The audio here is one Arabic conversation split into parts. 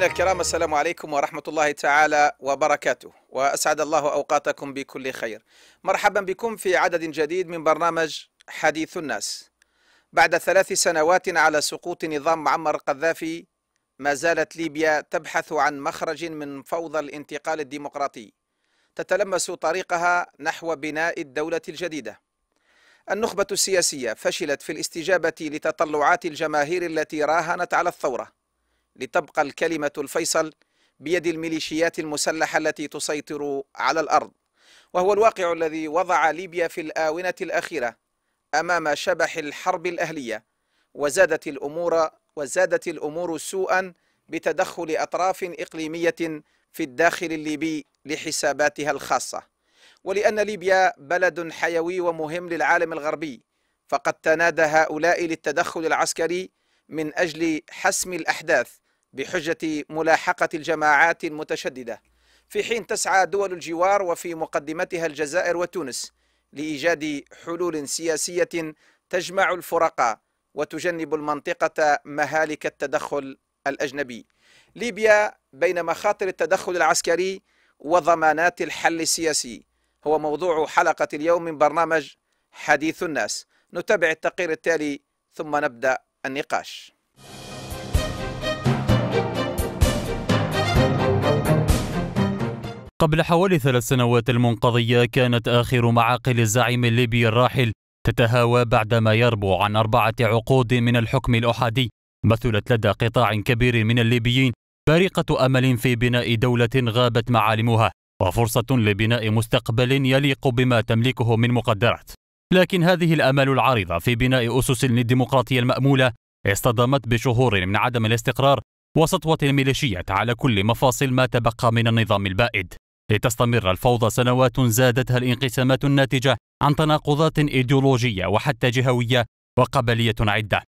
مشاهدينا الكرام السلام عليكم ورحمة الله تعالى وبركاته وأسعد الله أوقاتكم بكل خير مرحبا بكم في عدد جديد من برنامج حديث الناس بعد ثلاث سنوات على سقوط نظام معمر القذافي ما زالت ليبيا تبحث عن مخرج من فوضى الانتقال الديمقراطي تتلمس طريقها نحو بناء الدولة الجديدة النخبة السياسية فشلت في الاستجابة لتطلعات الجماهير التي راهنت على الثورة لتبقى الكلمة الفيصل بيد الميليشيات المسلحة التي تسيطر على الأرض وهو الواقع الذي وضع ليبيا في الآونة الأخيرة أمام شبح الحرب الأهلية وزادت الأمور وزادت الأمور سوءا بتدخل أطراف إقليمية في الداخل الليبي لحساباتها الخاصة ولأن ليبيا بلد حيوي ومهم للعالم الغربي فقد تنادى هؤلاء للتدخل العسكري من أجل حسم الأحداث بحجة ملاحقة الجماعات المتشددة في حين تسعى دول الجوار وفي مقدمتها الجزائر وتونس لإيجاد حلول سياسية تجمع الفرقاء وتجنب المنطقة مهالك التدخل الأجنبي ليبيا بين مخاطر التدخل العسكري وضمانات الحل السياسي هو موضوع حلقة اليوم من برنامج حديث الناس نتابع التقرير التالي ثم نبدأ النقاش قبل حوالي ثلاث سنوات المنقضية كانت آخر معاقل الزعيم الليبي الراحل تتهاوى بعدما يربو عن أربعة عقود من الحكم الأحادي مثلت لدى قطاع كبير من الليبيين فارقة أمل في بناء دولة غابت معالمها وفرصة لبناء مستقبل يليق بما تملكه من مقدرات لكن هذه الآمال العريضة في بناء أسس للديمقراطية المأمولة اصطدمت بشهور من عدم الاستقرار وسطوة الميليشيات على كل مفاصل ما تبقى من النظام البائد لتستمر الفوضى سنوات زادتها الانقسامات الناتجة عن تناقضات ايديولوجية وحتى جهوية وقبلية عدة.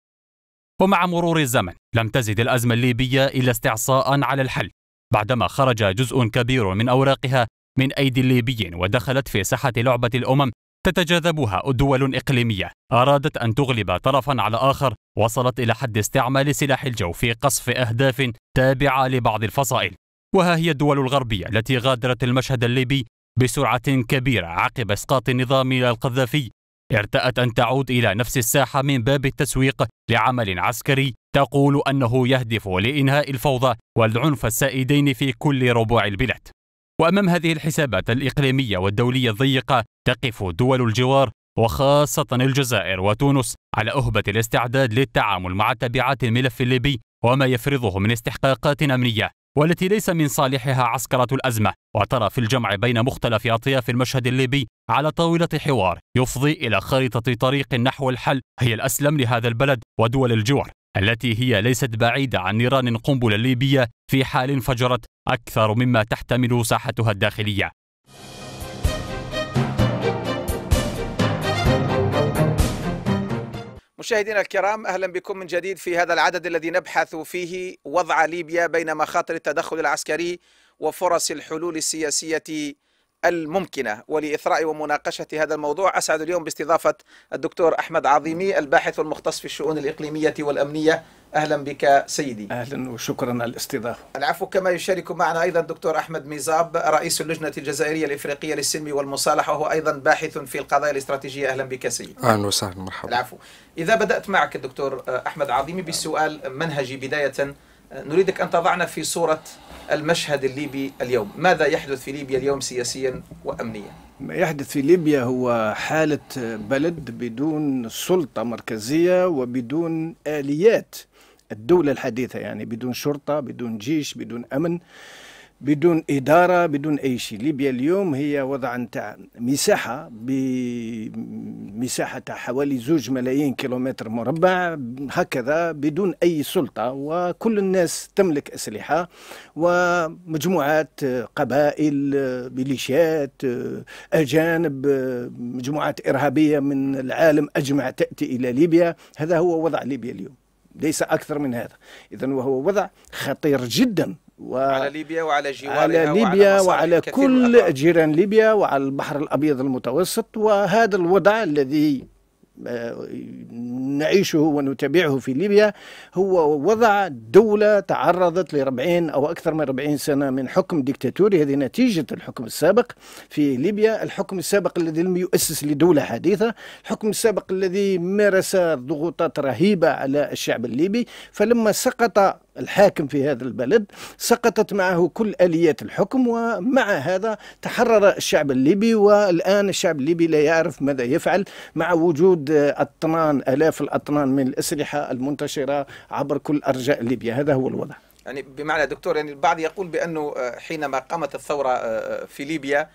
ومع مرور الزمن لم تزد الأزمة الليبية إلا استعصاء على الحل بعدما خرج جزء كبير من أوراقها من أيدي الليبيين ودخلت في ساحة لعبة الأمم تتجاذبها دول إقليمية أرادت أن تغلب طرفا على آخر وصلت إلى حد استعمال سلاح الجو في قصف أهداف تابعة لبعض الفصائل وها هي الدول الغربية التي غادرت المشهد الليبي بسرعة كبيرة عقب إسقاط النظام القذافي ارتأت أن تعود إلى نفس الساحة من باب التسويق لعمل عسكري تقول أنه يهدف لإنهاء الفوضى والعنف السائدين في كل ربوع البلاد وأمام هذه الحسابات الإقليمية والدولية الضيقة تقف دول الجوار وخاصة الجزائر وتونس على أهبة الاستعداد للتعامل مع تبعات الملف الليبي وما يفرضه من استحقاقات أمنية والتي ليس من صالحها عسكرة الأزمة واعترى في الجمع بين مختلف أطياف المشهد الليبي على طاولة حوار يفضي إلى خريطة طريق نحو الحل هي الأسلم لهذا البلد ودول الجوار التي هي ليست بعيدة عن نيران قنبلة ليبية في حال انفجرت أكثر مما تحتمل ساحتها الداخلية مشاهدينا الكرام اهلا بكم من جديد في هذا العدد الذي نبحث فيه وضع ليبيا بين مخاطر التدخل العسكري وفرص الحلول السياسيه الممكنة ولإثراء ومناقشة هذا الموضوع أسعد اليوم باستضافة الدكتور أحمد عظيمي الباحث والمختص في الشؤون الإقليمية والأمنية أهلا بك سيدي أهلا وشكرا على الاستضافة العفو كما يشارك معنا أيضا الدكتور أحمد ميزاب رئيس اللجنة الجزائرية الإفريقية للسلم والمصالحة وهو أيضا باحث في القضايا الاستراتيجية أهلا بك سيدي أهلا وسهلا مرحبا العفو إذا بدأت معك الدكتور أحمد عظيمي بسؤال منهجي بداية نريدك أن تضعنا في صورة المشهد الليبي اليوم ماذا يحدث في ليبيا اليوم سياسيا وأمنيا ما يحدث في ليبيا هو حالة بلد بدون سلطة مركزية وبدون آليات الدولة الحديثة يعني بدون شرطة بدون جيش بدون أمن بدون إدارة بدون أي شيء ليبيا اليوم هي وضع نتاع مساحة بمساحة حوالي زوج ملايين كيلومتر مربع هكذا بدون أي سلطة وكل الناس تملك أسلحة ومجموعات قبائل ميليشيات أجانب مجموعات إرهابية من العالم أجمع تأتي إلى ليبيا هذا هو وضع ليبيا اليوم ليس أكثر من هذا إذا وهو وضع خطير جدا و على ليبيا وعلى جوارها على ليبيا وعلى, وعلى كل جيران ليبيا وعلى البحر الأبيض المتوسط وهذا الوضع الذي آه، نعيشه ونتابعه في ليبيا هو وضع دولة تعرضت ل أو أكثر من 40 سنة من حكم ديكتاتوري هذه نتيجة الحكم السابق في ليبيا الحكم السابق الذي لم يؤسس لدولة حديثة الحكم السابق الذي مارس ضغوطات رهيبة على الشعب الليبي فلما سقط الحاكم في هذا البلد سقطت معه كل آليات الحكم ومع هذا تحرر الشعب الليبي والآن الشعب الليبي لا يعرف ماذا يفعل مع وجود أطنان آلاف الأطنان من الأسلحة المنتشرة عبر كل أرجاء ليبيا هذا هو الوضع يعني بمعنى دكتور يعني البعض يقول بأنه آه، حينما قامت الثورة آه، آه، في ليبيا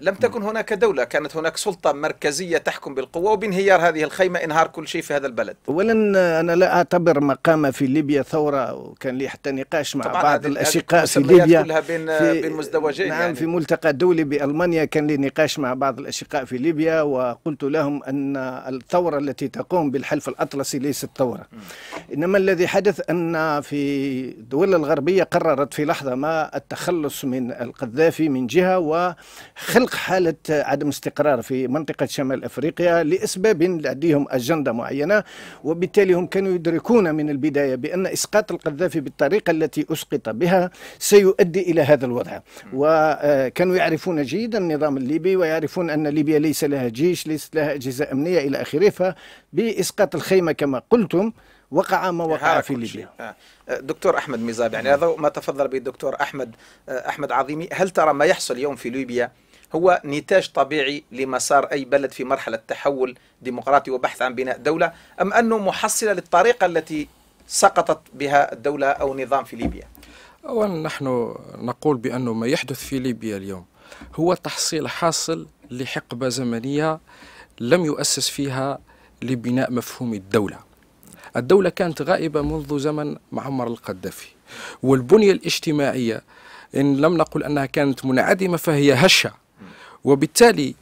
لم تكن هناك دولة كانت هناك سلطة مركزية تحكم بالقوة وبانهيار هذه الخيمة انهار كل شيء في هذا البلد أولا أنا لا أعتبر ما قام في ليبيا ثورة وكان لي حتى نقاش مع بعض الأشقاء في ليبيا كلها بين, في بين مزدوجين نعم يعني. في ملتقى دولي بألمانيا كان لي نقاش مع بعض الأشقاء في ليبيا وقلت لهم أن الثورة التي تقوم بالحلف الأطلسي ليست ثورة إنما الذي حدث أن في الدول الغربية قررت في لحظة ما التخلص من القذافي من جهة و خلق حالة عدم استقرار في منطقة شمال أفريقيا لأسباب لديهم أجندة معينة وبالتالي هم كانوا يدركون من البداية بأن إسقاط القذافي بالطريقة التي أسقط بها سيؤدي إلى هذا الوضع وكانوا يعرفون جيدا النظام الليبي ويعرفون أن ليبيا ليس لها جيش ليس لها أجهزة أمنية إلى آخره فبإسقاط الخيمة كما قلتم وقع ما وقع في ليبيا آه. دكتور احمد ميزاب يعني هذا ما تفضل به الدكتور احمد آه، احمد عظيمي هل ترى ما يحصل اليوم في ليبيا هو نتاج طبيعي لمسار أي بلد في مرحلة تحول ديمقراطي وبحث عن بناء دولة أم أنه محصلة للطريقة التي سقطت بها الدولة أو نظام في ليبيا أولا نحن نقول بأن ما يحدث في ليبيا اليوم هو تحصيل حاصل لحقبة زمنية لم يؤسس فيها لبناء مفهوم الدولة الدولة كانت غائبة منذ زمن معمر القذافي والبنية الاجتماعية إن لم نقل أنها كانت منعدمة فهي هشة وبالتالي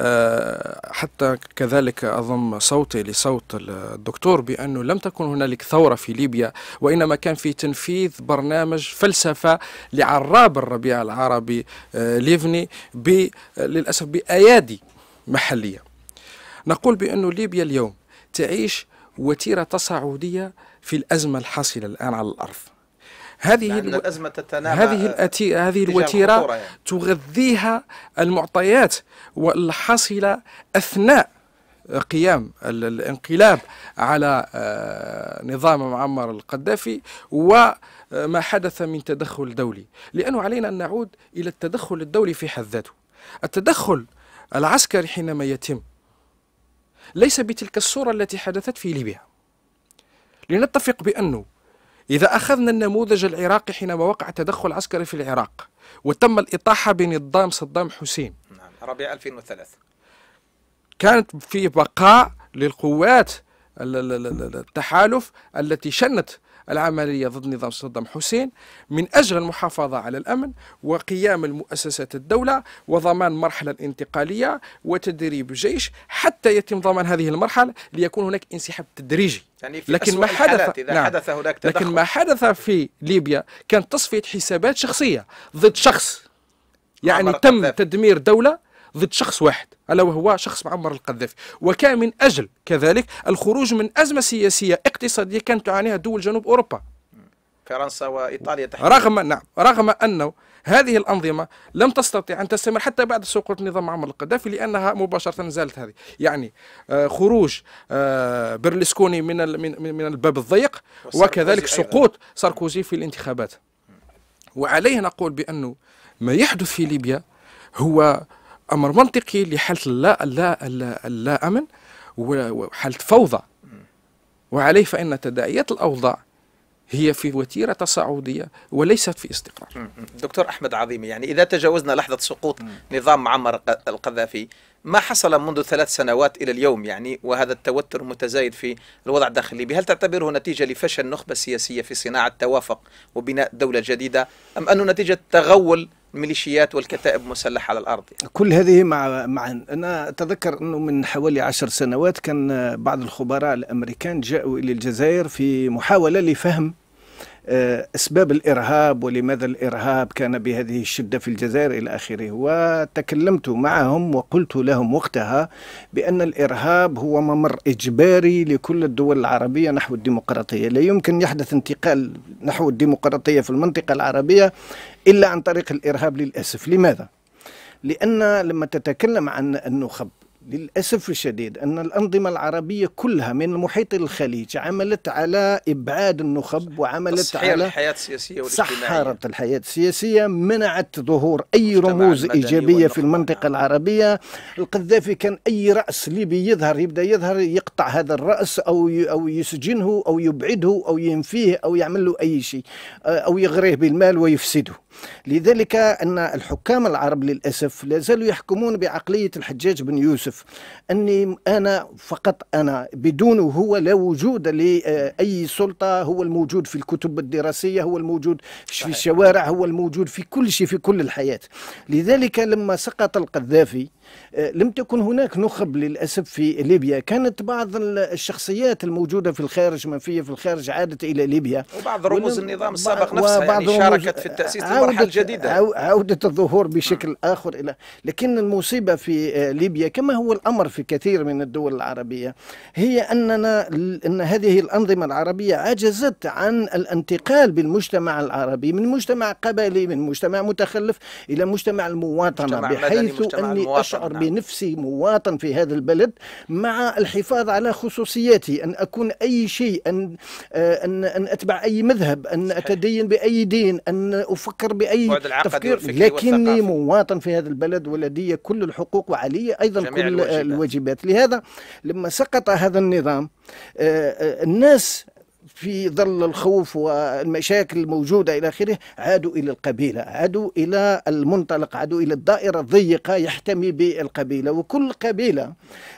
آه، حتى كذلك أضم صوتي لصوت الدكتور بأنه لم تكن هنالك ثورة في ليبيا وإنما كان في تنفيذ برنامج فلسفة لعراب الربيع العربي آه، ليفني للأسف بأيادي محلية نقول بانه ليبيا اليوم تعيش وتيرة تصاعدية في الأزمة الحاصلة الآن على الأرض هذه الو... الأزمة تتنامى هذه الأتي... هذه الوتيرة يعني. تغذيها المعطيات والحاصله أثناء قيام الانقلاب على آه، نظام معمر القذافي وما حدث من تدخل دولي لأنه علينا أن نعود إلى التدخل الدولي في حد ذاته التدخل العسكري حينما يتم ليس بتلك الصورة التي حدثت في ليبيا لنتفق بأنه إذا أخذنا النموذج العراقي حينما وقع تدخل عسكري في العراق وتم الإطاحة بنظام صدام حسين نعم ربيع 2003 كانت في بقاء للقوات التحالف التي شنت العملية ضد نظام صدام حسين من أجل المحافظة على الأمن وقيام المؤسسات الدولة وضمان مرحلة انتقالية وتدريب جيش حتى يتم ضمان هذه المرحلة ليكون هناك انسحاب تدريجي يعني في لكن ما حدث إذا نعم حدث هناك تدخل. لكن ما حدث في ليبيا كان تصفية حسابات شخصية ضد شخص يعني تم تدمير دولة ضد شخص واحد ألا وهو شخص معمر القذافي وكان من أجل كذلك الخروج من أزمة سياسية اقتصادية كانت تعانيها دول جنوب أوروبا فرنسا وإيطاليا تحديدا رغم نعم رغم أنه هذه الأنظمة لم تستطيع أن تستمر حتى بعد سقوط نظام معمر القذافي لأنها مباشرة زالت هذه يعني آه، خروج آه، برلسكوني من من الباب الضيق وكذلك سقوط ساركوزي في الانتخابات وعليه نقول بأنه ما يحدث في ليبيا هو امر منطقي لحاله اللا اللا اللا, لا امن وحاله فوضى وعليه فان تداعيات الاوضاع هي في وتيره تصاعديه وليست في استقرار. دكتور احمد عظيم يعني اذا تجاوزنا لحظه سقوط نظام معمر القذافي ما حصل منذ ثلاث سنوات الى اليوم يعني وهذا التوتر المتزايد في الوضع الداخلي هل تعتبره نتيجه لفشل النخبه السياسيه في صناعه توافق وبناء دوله جديده ام انه نتيجه تغول ميليشيات والكتائب مسلحة على الأرض يعني. كل هذه مع معا أنا أتذكر أنه من حوالي عشر سنوات كان بعض الخبراء الأمريكان جاءوا إلى الجزائر في محاولة لفهم آه، أسباب الإرهاب ولماذا الإرهاب كان بهذه الشدة في الجزائر إلى آخره وتكلمت معهم وقلت لهم وقتها بأن الإرهاب هو ممر إجباري لكل الدول العربية نحو الديمقراطية لا يمكن يحدث انتقال نحو الديمقراطية في المنطقة العربية إلا عن طريق الإرهاب للأسف لماذا؟ لأن لما تتكلم عن النخب للأسف الشديد أن الأنظمة العربية كلها من محيط الخليج عملت على إبعاد النخب وعملت على الحياة السياسية سحرت الحياة السياسية منعت ظهور أي رموز إيجابية في المنطقة العربية القذافي كان أي رأس ليبي يظهر يبدأ يظهر يقطع هذا الرأس أو أو يسجنه أو يبعده أو ينفيه أو يعمل له أي شيء أو يغريه بالمال ويفسده لذلك أن الحكام العرب للأسف لا زالوا يحكمون بعقلية الحجاج بن يوسف أني أنا فقط أنا بدونه هو لا وجود لأي سلطة هو الموجود في الكتب الدراسية هو الموجود في الشوارع هو الموجود في كل شيء في كل الحياة لذلك لما سقط القذافي آه، لم تكن هناك نخب للأسف في ليبيا كانت بعض الشخصيات الموجودة في الخارج من في الخارج عادت إلى ليبيا وبعض رموز النظام السابق نفسها يعني شاركت في التأسيس المرحلة الجديدة عودة الظهور بشكل نعم. آخر إلى لكن المصيبة في آه، ليبيا كما هو الأمر في كثير من الدول العربية هي أننا أن هذه الأنظمة العربية عجزت عن الانتقال بالمجتمع العربي من مجتمع قبلي من مجتمع متخلف إلى مجتمع المواطنة مجتمع بحيث أني أشعر أشعر نعم. بنفسي مواطن في هذا البلد مع الحفاظ على خصوصياتي أن أكون أي شيء أن آه، أن, أن أتبع أي مذهب أن صحيح. أتدين بأي دين أن أفكر بأي تفكير لكني مواطن في هذا البلد ولدي كل الحقوق وعلي أيضا كل الواجبات. الواجبات لهذا لما سقط هذا النظام آه، آه، الناس في ظل الخوف والمشاكل الموجودة إلى آخره عادوا إلى القبيلة عادوا إلى المنطلق عادوا إلى الدائرة الضيقة يحتمي بالقبيلة وكل قبيلة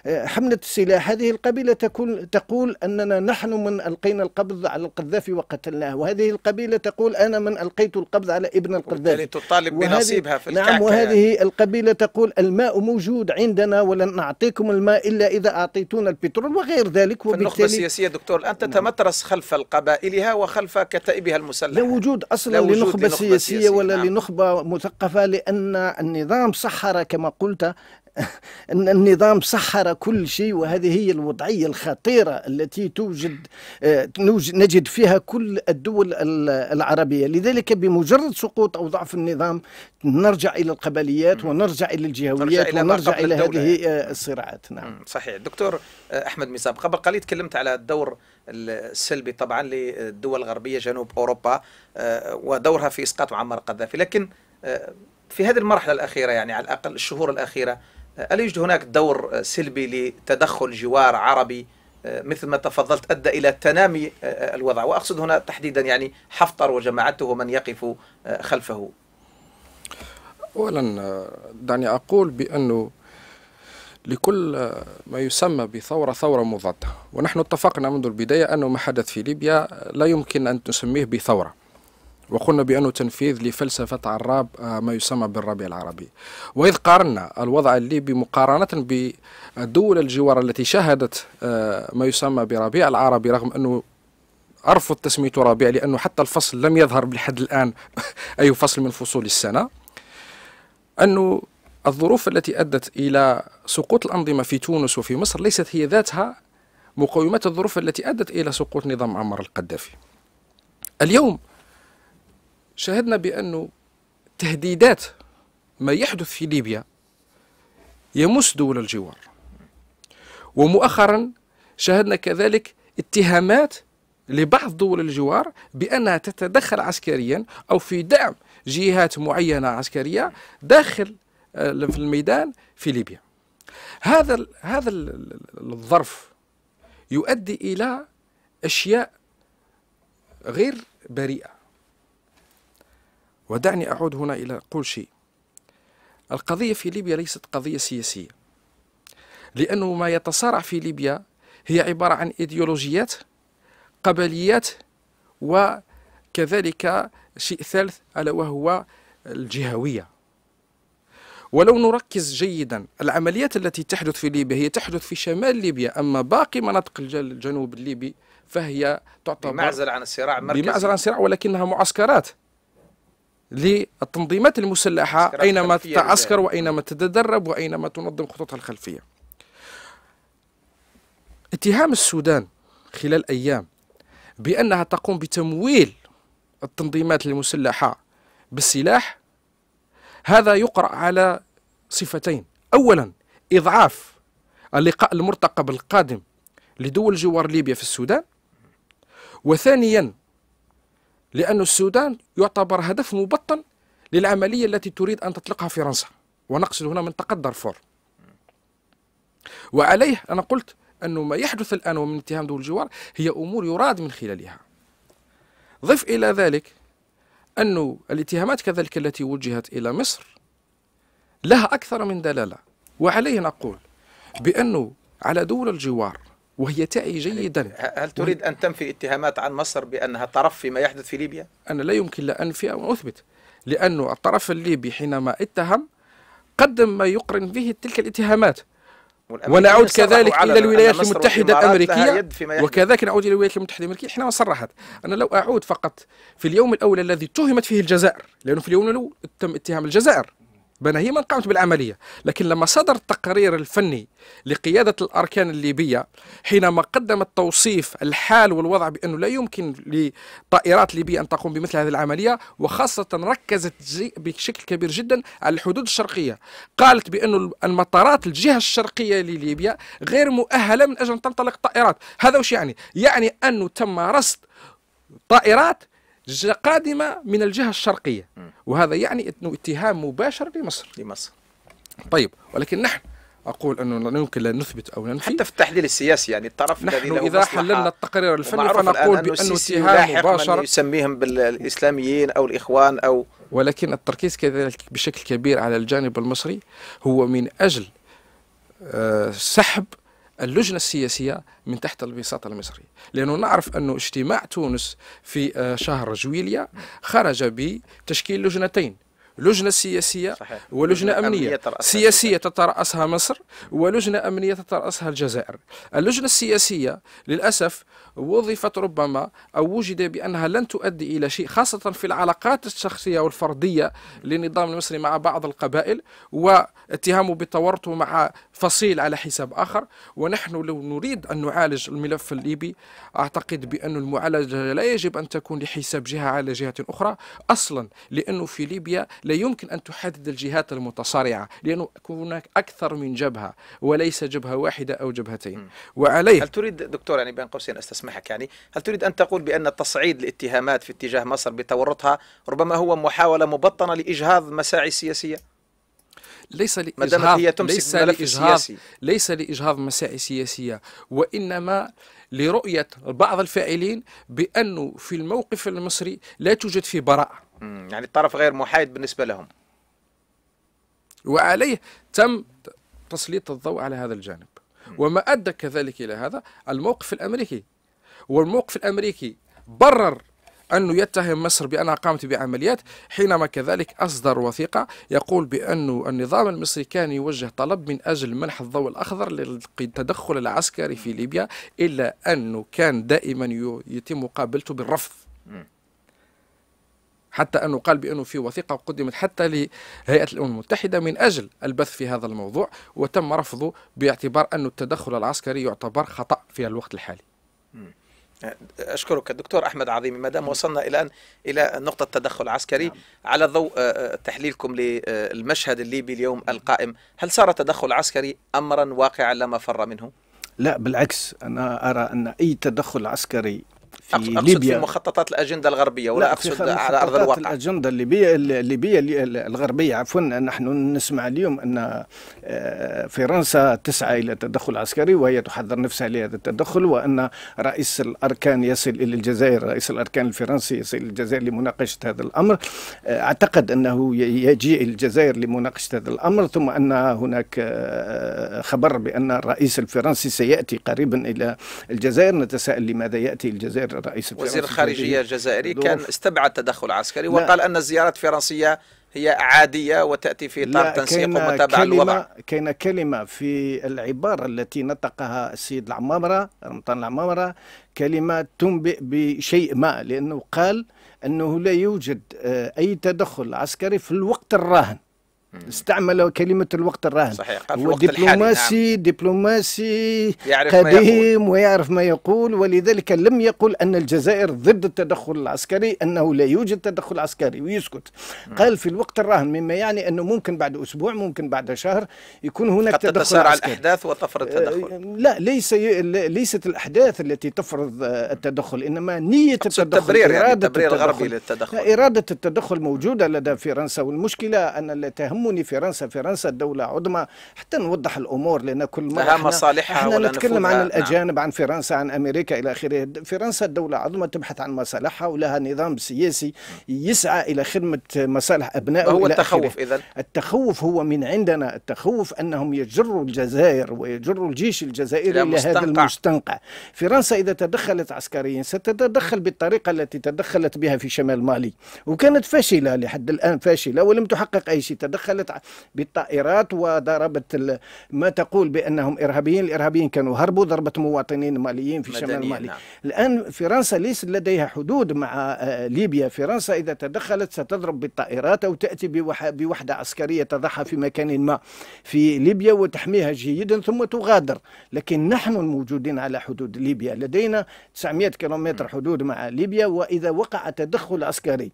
آه، حملت السلاح هذه القبيلة تكون تقول أننا نحن من ألقينا القبض على القذافي وقتلناه وهذه القبيلة تقول أنا من ألقيت القبض على ابن القذافي تطالب بنصيبها في نعم، الكعكة نعم وهذه يعني. القبيلة تقول الماء موجود عندنا ولن نعطيكم الماء إلا إذا أعطيتونا البترول وغير ذلك وبالتالي النخبة السياسية دكتور الآن تتمترس خلف خلف قبائلها وخلف كتائبها المسلحة لا وجود أصلا لا وجود لنخبة, لنخبة سياسية, سياسية ولا نعم. لنخبة مثقفة لأن النظام سحر كما قلت النظام سحر كل شيء وهذه هي الوضعية الخطيرة التي توجد آه، نجد فيها كل الدول العربية لذلك بمجرد سقوط أو ضعف النظام نرجع إلى القبليات ونرجع إلى الجهويات إلى ونرجع إلى هذه آه، الصراعات نعم صحيح دكتور آه، أحمد مصاب قبل قليل تكلمت على الدور السلبي طبعا للدول الغربية جنوب أوروبا ودورها في إسقاط معمر القذافي لكن في هذه المرحلة الأخيرة يعني على الأقل الشهور الأخيرة ألا يوجد هناك دور سلبي لتدخل جوار عربي آه، مثل ما تفضلت أدى إلى تنامي آه، آه، الوضع وأقصد هنا تحديدا يعني حفتر وجماعته ومن يقف خلفه أولا دعني أقول بأنه لكل ما يسمى بثورة ثورة مضادة ونحن اتفقنا منذ البداية أنه ما حدث في ليبيا لا يمكن أن تسميه بثورة وقلنا بأنه تنفيذ لفلسفة عراب آه، ما يسمى بالربيع العربي وإذ قارنا الوضع الليبي مقارنة بالدول الجوار التي شهدت آه، ما يسمى بربيع العربي رغم أنه أرفض تسميته ربيع لأنه حتى الفصل لم يظهر لحد الآن أي فصل من فصول السنة أنه الظروف التي أدت إلى سقوط الأنظمة في تونس وفي مصر ليست هي ذاتها مقومات الظروف التي أدت إلى سقوط نظام عمار القذافي اليوم شاهدنا بأن تهديدات ما يحدث في ليبيا يمس دول الجوار ومؤخرا شاهدنا كذلك اتهامات لبعض دول الجوار بأنها تتدخل عسكريا أو في دعم جهات معينة عسكرية داخل آه، في الميدان في ليبيا هذا ال هذا ال الظرف يؤدي إلى أشياء غير بريئة ودعني أعود هنا إلى أقول شيء القضية في ليبيا ليست قضية سياسية لأنه ما يتصارع في ليبيا هي عبارة عن إيديولوجيات قبليات وكذلك شيء ثالث ألا وهو الجهوية ولو نركز جيدا العمليات التي تحدث في ليبيا هي تحدث في شمال ليبيا أما باقي مناطق الجنوب الليبي فهي تعتبر بمعزل عن الصراع المركزي بمعزل عن الصراع ولكنها معسكرات للتنظيمات المسلحة أينما تتعسكر وأينما تتدرب وأينما تنظم خططها الخلفية اتهام السودان خلال أيام بأنها تقوم بتمويل التنظيمات المسلحة بالسلاح هذا يقرأ على صفتين أولا إضعاف اللقاء المرتقب القادم لدول جوار ليبيا في السودان وثانيا لأن السودان يعتبر هدف مبطن للعملية التي تريد أن تطلقها فرنسا ونقصد هنا من تقدر فور وعليه أنا قلت أن ما يحدث الآن ومن اتهام دول الجوار هي أمور يراد من خلالها ضف إلى ذلك أن الاتهامات كذلك التي وجهت إلى مصر لها أكثر من دلالة وعليه نقول بأنه على دول الجوار وهي تعي يعني جيدا هل تريد أن تنفي اتهامات عن مصر بأنها طرف فيما يحدث في ليبيا؟ أنا لا يمكن لا أنفي أو أثبت لأنه الطرف الليبي حينما اتهم قدم ما يقرن به تلك الاتهامات ونعود كذلك الى الولايات المتحده الامريكيه وكذلك نعود الى الولايات المتحده الامريكيه حينما صرحت انا لو اعود فقط في اليوم الاول الذي اتهمت فيه الجزائر لانه في اليوم الاول تم اتهام الجزائر هي من قامت بالعملية لكن لما صدر التقرير الفني لقيادة الأركان الليبية حينما قدمت توصيف الحال والوضع بأنه لا يمكن لطائرات ليبية أن تقوم بمثل هذه العملية وخاصة ركزت بشكل كبير جدا على الحدود الشرقية قالت بأن المطارات الجهة الشرقية لليبيا غير مؤهلة من أجل أن تنطلق طائرات هذا وش يعني؟ يعني أنه تم رصد طائرات قادمة من الجهة الشرقية وهذا يعني أنه اتهام مباشر لمصر لمصر طيب ولكن نحن اقول انه لا يمكن لا نثبت او ننفي حتى في التحليل السياسي يعني الطرف نحن الذي اذا حللنا التقرير الفني فنقول بانه اتهام مباشر من يسميهم بالاسلاميين او الاخوان او ولكن التركيز كذلك بشكل كبير على الجانب المصري هو من اجل آه، سحب اللجنة السياسية من تحت البساطة المصري لأنه نعرف أن اجتماع تونس في آه، شهر جويلية خرج بتشكيل لجنتين لجنة سياسية صحيح. ولجنة أمنية سياسية تترأسها مصر ولجنة أمنية تترأسها الجزائر اللجنة السياسية للأسف وظفت ربما أو وجد بأنها لن تؤدي إلى شيء خاصة في العلاقات الشخصية والفردية للنظام المصري مع بعض القبائل واتهامه بالتورط مع فصيل على حساب آخر ونحن لو نريد أن نعالج الملف الليبي أعتقد بأن المعالجة لا يجب أن تكون لحساب جهة على جهة أخرى أصلا لأنه في ليبيا لا يمكن أن تحدد الجهات المتصارعة لأنه هناك أكثر من جبهة وليس جبهة واحدة أو جبهتين وعليه هل تريد دكتور يعني بين قوسين استسمح معك يعني هل تريد أن تقول بأن تصعيد الاتهامات في اتجاه مصر بتورطها ربما هو محاولة مبطنة لإجهاض مساعي سياسية ليس لإجهاض هي تمسك ليس لإجهاض ليس لإجهاض مساعي سياسية وإنما لرؤية بعض الفاعلين بأنه في الموقف المصري لا توجد فيه براءة يعني الطرف غير محايد بالنسبة لهم وعليه تم تسليط الضوء على هذا الجانب وما أدى كذلك إلى هذا الموقف الأمريكي والموقف الأمريكي برر أنه يتهم مصر بأنها قامت بعمليات حينما كذلك أصدر وثيقة يقول بانه النظام المصري كان يوجه طلب من أجل منح الضوء الأخضر للتدخل العسكري في ليبيا إلا أنه كان دائما يتم مقابلته بالرفض حتى أنه قال بأنه في وثيقة قدمت حتى لهيئة الأمم المتحدة من أجل البث في هذا الموضوع وتم رفضه باعتبار أن التدخل العسكري يعتبر خطأ في الوقت الحالي اشكرك الدكتور احمد عظيمي ما دام نعم. وصلنا الى ان الى نقطه تدخل عسكري نعم. على ضوء آه، آه، تحليلكم للمشهد الليبي اليوم نعم. القائم هل صار تدخل عسكري امرا واقعا لا مفر منه لا بالعكس انا ارى ان اي تدخل عسكري في أقصد ليبيا في مخططات الاجنده الغربيه ولا اقصد على ارض الواقع الاجنده الليبيه الليبيه الغربيه عفوا نحن نسمع اليوم ان آه، فرنسا تسعى الى تدخل عسكري وهي تحضر نفسها لهذا التدخل وان رئيس الاركان يصل الى الجزائر رئيس الاركان الفرنسي يصل الى الجزائر لمناقشه هذا الامر آه، اعتقد انه يجيء الجزائر لمناقشه هذا الامر ثم ان هناك آه، خبر بان الرئيس الفرنسي سياتي قريبا الى الجزائر نتساءل لماذا ياتي الجزائر الجزائر رئيس وزير الخارجيه الجزائري كان استبعد التدخل العسكري وقال ان الزيارات الفرنسيه هي عادية وتأتي في إطار تنسيق ومتابعة الوضع كاين كلمة في العبارة التي نطقها السيد العمامرة رمضان العمامرة كلمة تنبئ بشيء ما لأنه قال أنه لا يوجد آه، أي تدخل عسكري في الوقت الراهن استعمل كلمة الوقت الراهن صحيح هو دبلوماسي نعم. دبلوماسي يعرف قديم ما ويعرف ما يقول ولذلك لم يقل أن الجزائر ضد التدخل العسكري أنه لا يوجد تدخل عسكري ويسكت م. قال في الوقت الراهن مما يعني أنه ممكن بعد أسبوع ممكن بعد شهر يكون هناك قد تدخل تسارع عسكري. الأحداث وتفرض آه، التدخل لا ليس ليست الأحداث التي تفرض آه، التدخل إنما نية التدخل التبرير يعني التبرير الغربي للتدخل إرادة التدخل موجودة لدى فرنسا والمشكلة أن لا تهم يهمني فرنسا فرنسا دولة عظمى حتى نوضح الأمور لأن كل مرة لها مصالحها احنا ولا نتكلم عن نعم. الأجانب نعم. عن فرنسا عن أمريكا إلى آخره فرنسا دولة عظمى تبحث عن مصالحها ولها نظام سياسي يسعى إلى خدمة مصالح أبنائه هو التخوف إذا التخوف هو من عندنا التخوف أنهم يجروا الجزائر ويجروا الجيش الجزائري إلى هذا المستنقع فرنسا إذا تدخلت عسكريا ستتدخل بالطريقة التي تدخلت بها في شمال مالي وكانت فاشلة لحد الآن فاشلة ولم تحقق أي شيء تدخل دخلت بالطائرات وضربت ما تقول بانهم ارهابيين الارهابيين كانوا هربوا ضربت مواطنين ماليين في شمال مالي نعم. الان فرنسا ليس لديها حدود مع آه، ليبيا فرنسا اذا تدخلت ستضرب بالطائرات او تاتي بوحده عسكريه تضعها في مكان ما في ليبيا وتحميها جيدا ثم تغادر لكن نحن الموجودين على حدود ليبيا لدينا 900 كيلومتر حدود مع ليبيا واذا وقع تدخل عسكري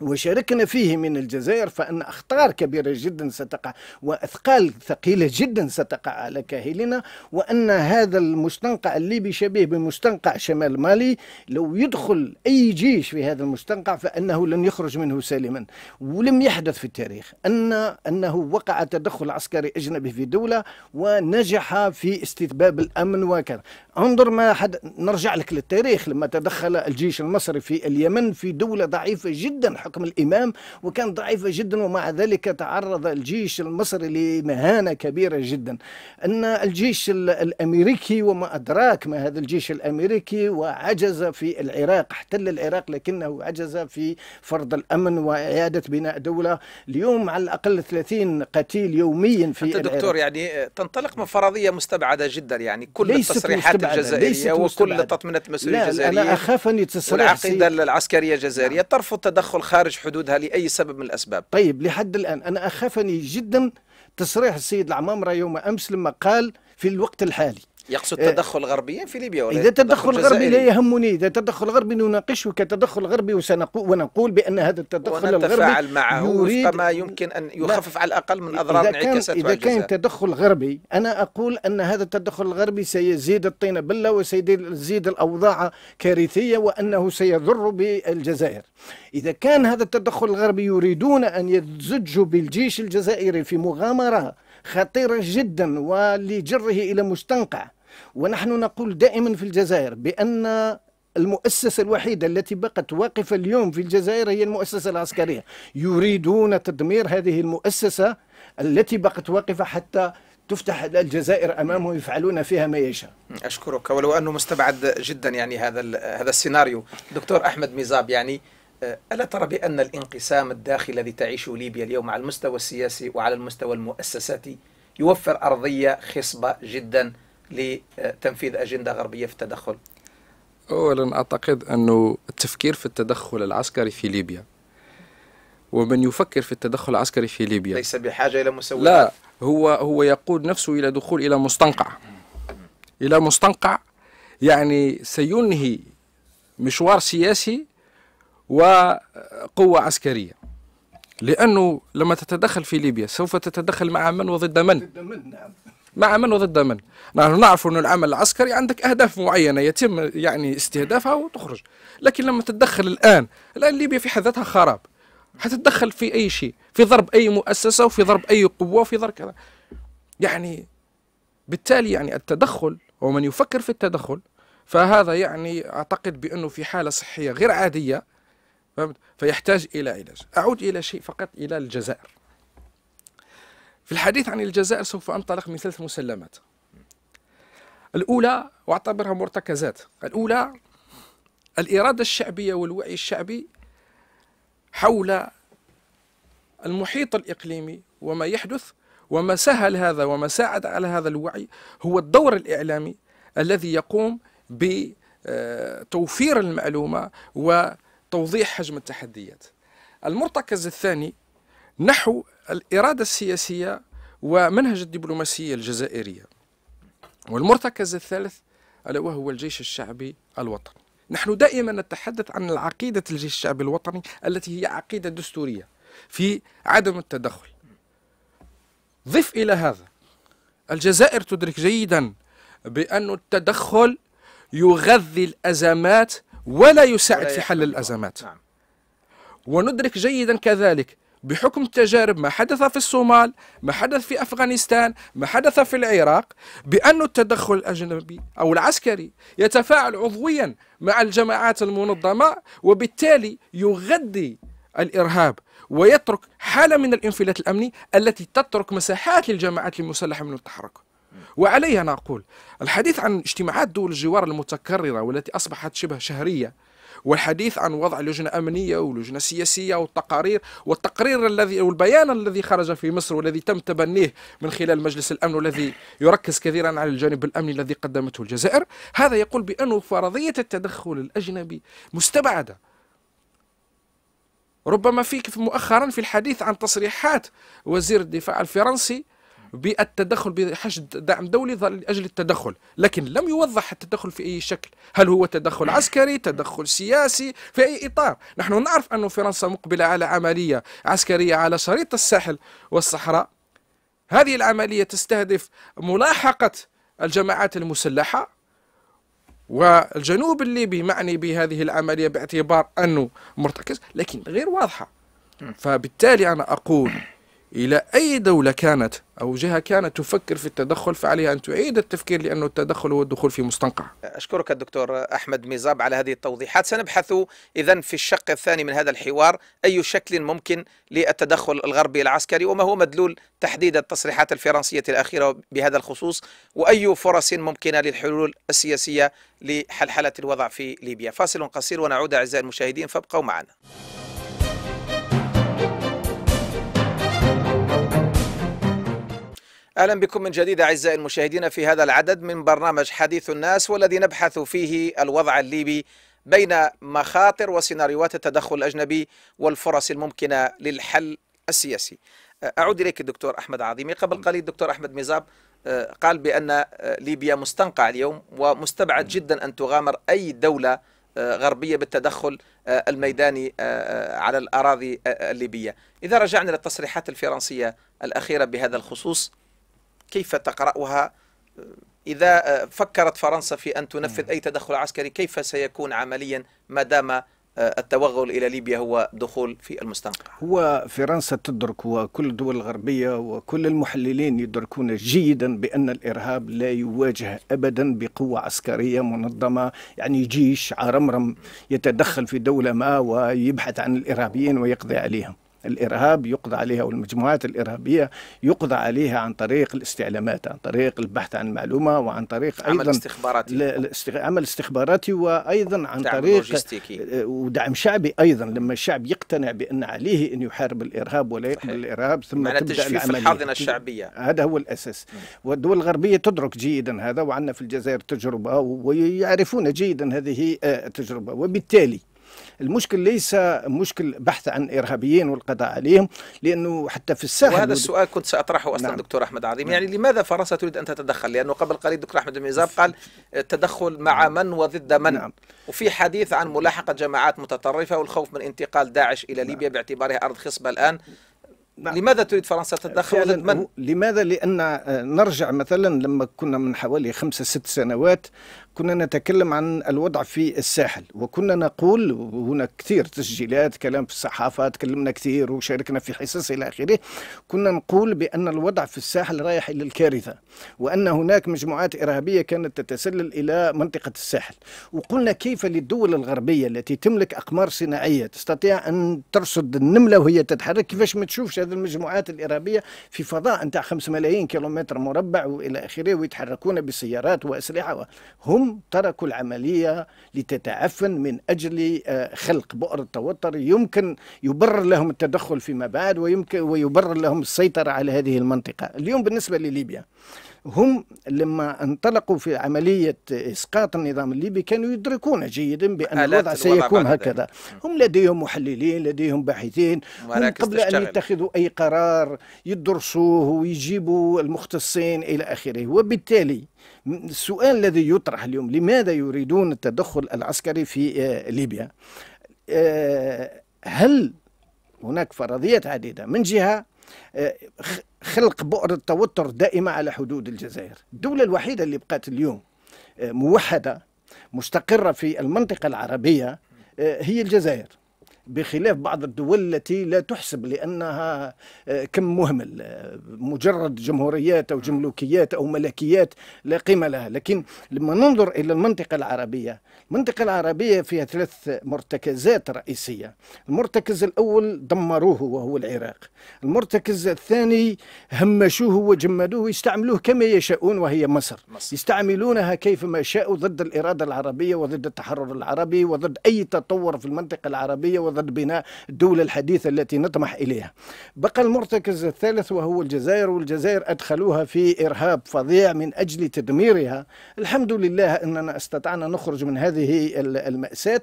وشاركنا فيه من الجزائر فإن أخطار كبيرة جدا ستقع وأثقال ثقيلة جدا ستقع على كاهلنا وأن هذا المستنقع الليبي شبيه بمستنقع شمال مالي لو يدخل أي جيش في هذا المستنقع فإنه لن يخرج منه سالما ولم يحدث في التاريخ أن أنه وقع تدخل عسكري أجنبي في دولة ونجح في استتباب الأمن وكذا انظر ما حد نرجع لك للتاريخ لما تدخل الجيش المصري في اليمن في دولة ضعيفة جدا حكم الإمام وكان ضعيفة جدا ومع ذلك تعرض الجيش المصري لمهانة كبيرة جدا أن الجيش الأمريكي وما أدراك ما هذا الجيش الأمريكي وعجز في العراق احتل العراق لكنه عجز في فرض الأمن وإعادة بناء دولة اليوم على الأقل 30 قتيل يوميا في أنت دكتور العراق. يعني تنطلق من فرضية مستبعدة جدا يعني كل التصريحات الجزائرية وكل تطمينات مسؤولية الجزائرية أنا أخاف أن يتسرع والعقيدة العسكرية الجزائرية ترفض نعم. تدخل خارج حدودها لأي سبب من الأسباب طيب لحد الآن أنا أخافني جدا تصريح السيد العمامرة يوم أمس لما قال في الوقت الحالي يقصد إيه. تدخل غربيا في ليبيا ولا اذا تدخل غربي لا يهمني اذا تدخل غربي نناقشه كتدخل غربي ونقول بان هذا التدخل الغربي معه يريد ما يمكن ان يخفف على الاقل من اضرار انعكاسات اذا كان, كان تدخل غربي انا اقول ان هذا التدخل الغربي سيزيد الطين بله وسيزيد الاوضاع كارثيه وانه سيضر بالجزائر اذا كان هذا التدخل الغربي يريدون ان يزجوا بالجيش الجزائري في مغامره خطيره جدا ولجره الى مستنقع ونحن نقول دائما في الجزائر بأن المؤسسة الوحيدة التي بقت واقفة اليوم في الجزائر هي المؤسسة العسكرية يريدون تدمير هذه المؤسسة التي بقت واقفة حتى تفتح الجزائر امامهم يفعلون فيها ما يشاء. اشكرك ولو انه مستبعد جدا يعني هذا هذا السيناريو، دكتور احمد ميزاب يعني آه، الا ترى بان الانقسام الداخلي الذي تعيشه ليبيا اليوم على المستوى السياسي وعلى المستوى المؤسساتي يوفر ارضيه خصبه جدا لتنفيذ أجندة غربية في التدخل؟ أولا أعتقد أنه التفكير في التدخل العسكري في ليبيا ومن يفكر في التدخل العسكري في ليبيا ليس بحاجة إلى مسوغات لا هو هو يقود نفسه إلى دخول إلى مستنقع إلى مستنقع يعني سينهي مشوار سياسي وقوة عسكرية لأنه لما تتدخل في ليبيا سوف تتدخل مع من وضد من, ضد من نعم. مع من وضد من نحن نعرف أن العمل العسكري عندك أهداف معينة يتم يعني استهدافها وتخرج لكن لما تتدخل الآن الآن ليبيا في حد ذاتها خراب حتتدخل في أي شيء في ضرب أي مؤسسة وفي ضرب أي قوة وفي ضرب كذا يعني بالتالي يعني التدخل ومن يفكر في التدخل فهذا يعني أعتقد بأنه في حالة صحية غير عادية فهمت؟ فيحتاج إلى علاج أعود إلى شيء فقط إلى الجزائر في الحديث عن الجزائر سوف أنطلق من ثلاث مسلمات الأولى واعتبرها مرتكزات الأولى الإرادة الشعبية والوعي الشعبي حول المحيط الإقليمي وما يحدث وما سهل هذا وما ساعد على هذا الوعي هو الدور الإعلامي الذي يقوم بتوفير المعلومة وتوضيح حجم التحديات المرتكز الثاني نحو الإرادة السياسية ومنهج الدبلوماسية الجزائرية والمرتكز الثالث ألا وهو الجيش الشعبي الوطني نحن دائما نتحدث عن عقيدة الجيش الشعبي الوطني التي هي عقيدة دستورية في عدم التدخل ضف إلى هذا الجزائر تدرك جيدا بأن التدخل يغذي الأزمات ولا يساعد في حل الأزمات نعم. وندرك جيدا كذلك بحكم التجارب ما حدث في الصومال ما حدث في أفغانستان ما حدث في العراق بأن التدخل الأجنبي أو العسكري يتفاعل عضويا مع الجماعات المنظمة وبالتالي يغذي الإرهاب ويترك حالة من الانفلات الأمني التي تترك مساحات للجماعات المسلحة من التحرك وعليها نقول الحديث عن اجتماعات دول الجوار المتكررة والتي أصبحت شبه شهرية والحديث عن وضع لجنة أمنية ولجنة سياسية والتقارير والتقرير الذي والبيان الذي خرج في مصر والذي تم تبنيه من خلال مجلس الأمن والذي يركز كثيرا على الجانب الأمني الذي قدمته الجزائر هذا يقول بأنه فرضية التدخل الأجنبي مستبعدة ربما في مؤخرا في الحديث عن تصريحات وزير الدفاع الفرنسي بالتدخل بحشد دعم دولي لأجل التدخل لكن لم يوضح التدخل في أي شكل هل هو تدخل عسكري تدخل سياسي في أي إطار نحن نعرف أن فرنسا مقبلة على عملية عسكرية على شريط الساحل والصحراء هذه العملية تستهدف ملاحقة الجماعات المسلحة والجنوب الليبي معني بهذه العملية باعتبار أنه مرتكز لكن غير واضحة فبالتالي أنا أقول إلى أي دولة كانت أو جهة كانت تفكر في التدخل فعليها أن تعيد التفكير لأن التدخل هو الدخول في مستنقع أشكرك الدكتور أحمد ميزاب على هذه التوضيحات سنبحث إذا في الشق الثاني من هذا الحوار أي شكل ممكن للتدخل الغربي العسكري وما هو مدلول تحديد التصريحات الفرنسية الأخيرة بهذا الخصوص وأي فرص ممكنة للحلول السياسية لحلحلة الوضع في ليبيا فاصل قصير ونعود أعزائي المشاهدين فابقوا معنا اهلا بكم من جديد اعزائي المشاهدين في هذا العدد من برنامج حديث الناس والذي نبحث فيه الوضع الليبي بين مخاطر وسيناريوهات التدخل الاجنبي والفرص الممكنه للحل السياسي. أه، اعود اليك الدكتور احمد عظيمي، قبل قليل الدكتور احمد ميزاب أه، قال بان أه، ليبيا مستنقع اليوم ومستبعد جدا ان تغامر اي دوله غربيه بالتدخل الميداني على الاراضي الليبيه. اذا رجعنا للتصريحات الفرنسيه الاخيره بهذا الخصوص كيف تقرأها إذا فكرت فرنسا في أن تنفذ نعم. أي تدخل عسكري كيف سيكون عمليا ما دام آه، التوغل الى ليبيا هو دخول في المستنقع. هو فرنسا تدرك وكل الدول الغربيه وكل المحللين يدركون جيدا بان الارهاب لا يواجه ابدا بقوه عسكريه منظمه يعني جيش عرمرم يتدخل في دوله ما ويبحث عن الارهابيين ويقضي عليهم. الإرهاب يقضى عليها والمجموعات الإرهابية يقضى عليها عن طريق الاستعلامات عن طريق البحث عن معلومة وعن طريق أيضا عمل استخباراتي عمل استخباراتي وأيضا عن دعم طريق لوجستيكي. ودعم شعبي أيضا لما الشعب يقتنع بأن عليه أن يحارب الإرهاب ولا يقبل الإرهاب ثم تبدأ العملية الحاضنة الشعبية هذا هو الأساس والدول الغربية تدرك جيدا هذا وعندنا في الجزائر تجربة ويعرفون جيدا هذه آه، التجربة وبالتالي المشكل ليس مشكل بحث عن إرهابيين والقضاء عليهم لأنه حتى في الساحل وهذا السؤال كنت سأطرحه أصلا نعم. دكتور أحمد عظيم نعم. يعني لماذا فرنسا تريد أن تتدخل لأنه قبل قليل دكتور أحمد الميزاب قال التدخل مع نعم. من وضد من نعم. وفي حديث عن ملاحقة جماعات متطرفة والخوف من انتقال داعش إلى نعم. ليبيا باعتبارها أرض خصبة الآن نعم. لماذا تريد فرنسا تتدخل من؟ لماذا؟ لأن آه، نرجع مثلا لما كنا من حوالي خمسة ست سنوات كنا نتكلم عن الوضع في الساحل وكنا نقول هنا كثير تسجيلات كلام في الصحافة تكلمنا كثير وشاركنا في حصص إلى آخره كنا نقول بأن الوضع في الساحل رايح إلى الكارثة وأن هناك مجموعات إرهابية كانت تتسلل إلى منطقة الساحل وقلنا كيف للدول الغربية التي تملك أقمار صناعية تستطيع أن ترصد النملة وهي تتحرك كيفاش ما تشوفش هذه المجموعات الإرهابية في فضاء نتاع 5 ملايين كيلومتر مربع وإلى آخره ويتحركون بسيارات وأسلحة هم هم تركوا العملية لتتعفن من أجل آه، خلق بؤر التوتر يمكن يبرر لهم التدخل فيما بعد ويمكن ويبرر لهم السيطرة على هذه المنطقة اليوم بالنسبة لليبيا هم لما انطلقوا في عملية إسقاط النظام الليبي كانوا يدركون جيدا بأن الوضع سيكون هكذا نعم. هم لديهم محللين لديهم باحثين هم قبل تشتغل. أن يتخذوا أي قرار يدرسوه ويجيبوا المختصين إلى آخره وبالتالي السؤال الذي يطرح اليوم لماذا يريدون التدخل العسكري في آه، ليبيا آه، هل هناك فرضيات عديدة من جهة خلق بؤرة توتر دائمة على حدود الجزائر الدولة الوحيدة اللي بقات اليوم آه، موحدة مستقرة في المنطقة العربية آه، هي الجزائر بخلاف بعض الدول التي لا تحسب لأنها آه، كم مهمل آه، مجرد جمهوريات أو جملوكيات أو ملكيات لا قيمة لها لكن لما ننظر إلى المنطقة العربية المنطقة العربية فيها ثلاث مرتكزات رئيسية المرتكز الأول دمروه وهو العراق المرتكز الثاني همشوه وجمدوه ويستعملوه كما يشاؤون وهي مصر, مصر. يستعملونها كيفما شاءوا ضد الإرادة العربية وضد التحرر العربي وضد أي تطور في المنطقة العربية وضد ضد بناء الدولة الحديثة التي نطمح إليها بقى المرتكز الثالث وهو الجزائر والجزائر أدخلوها في إرهاب فظيع من أجل تدميرها الحمد لله أننا استطعنا نخرج من هذه المأساة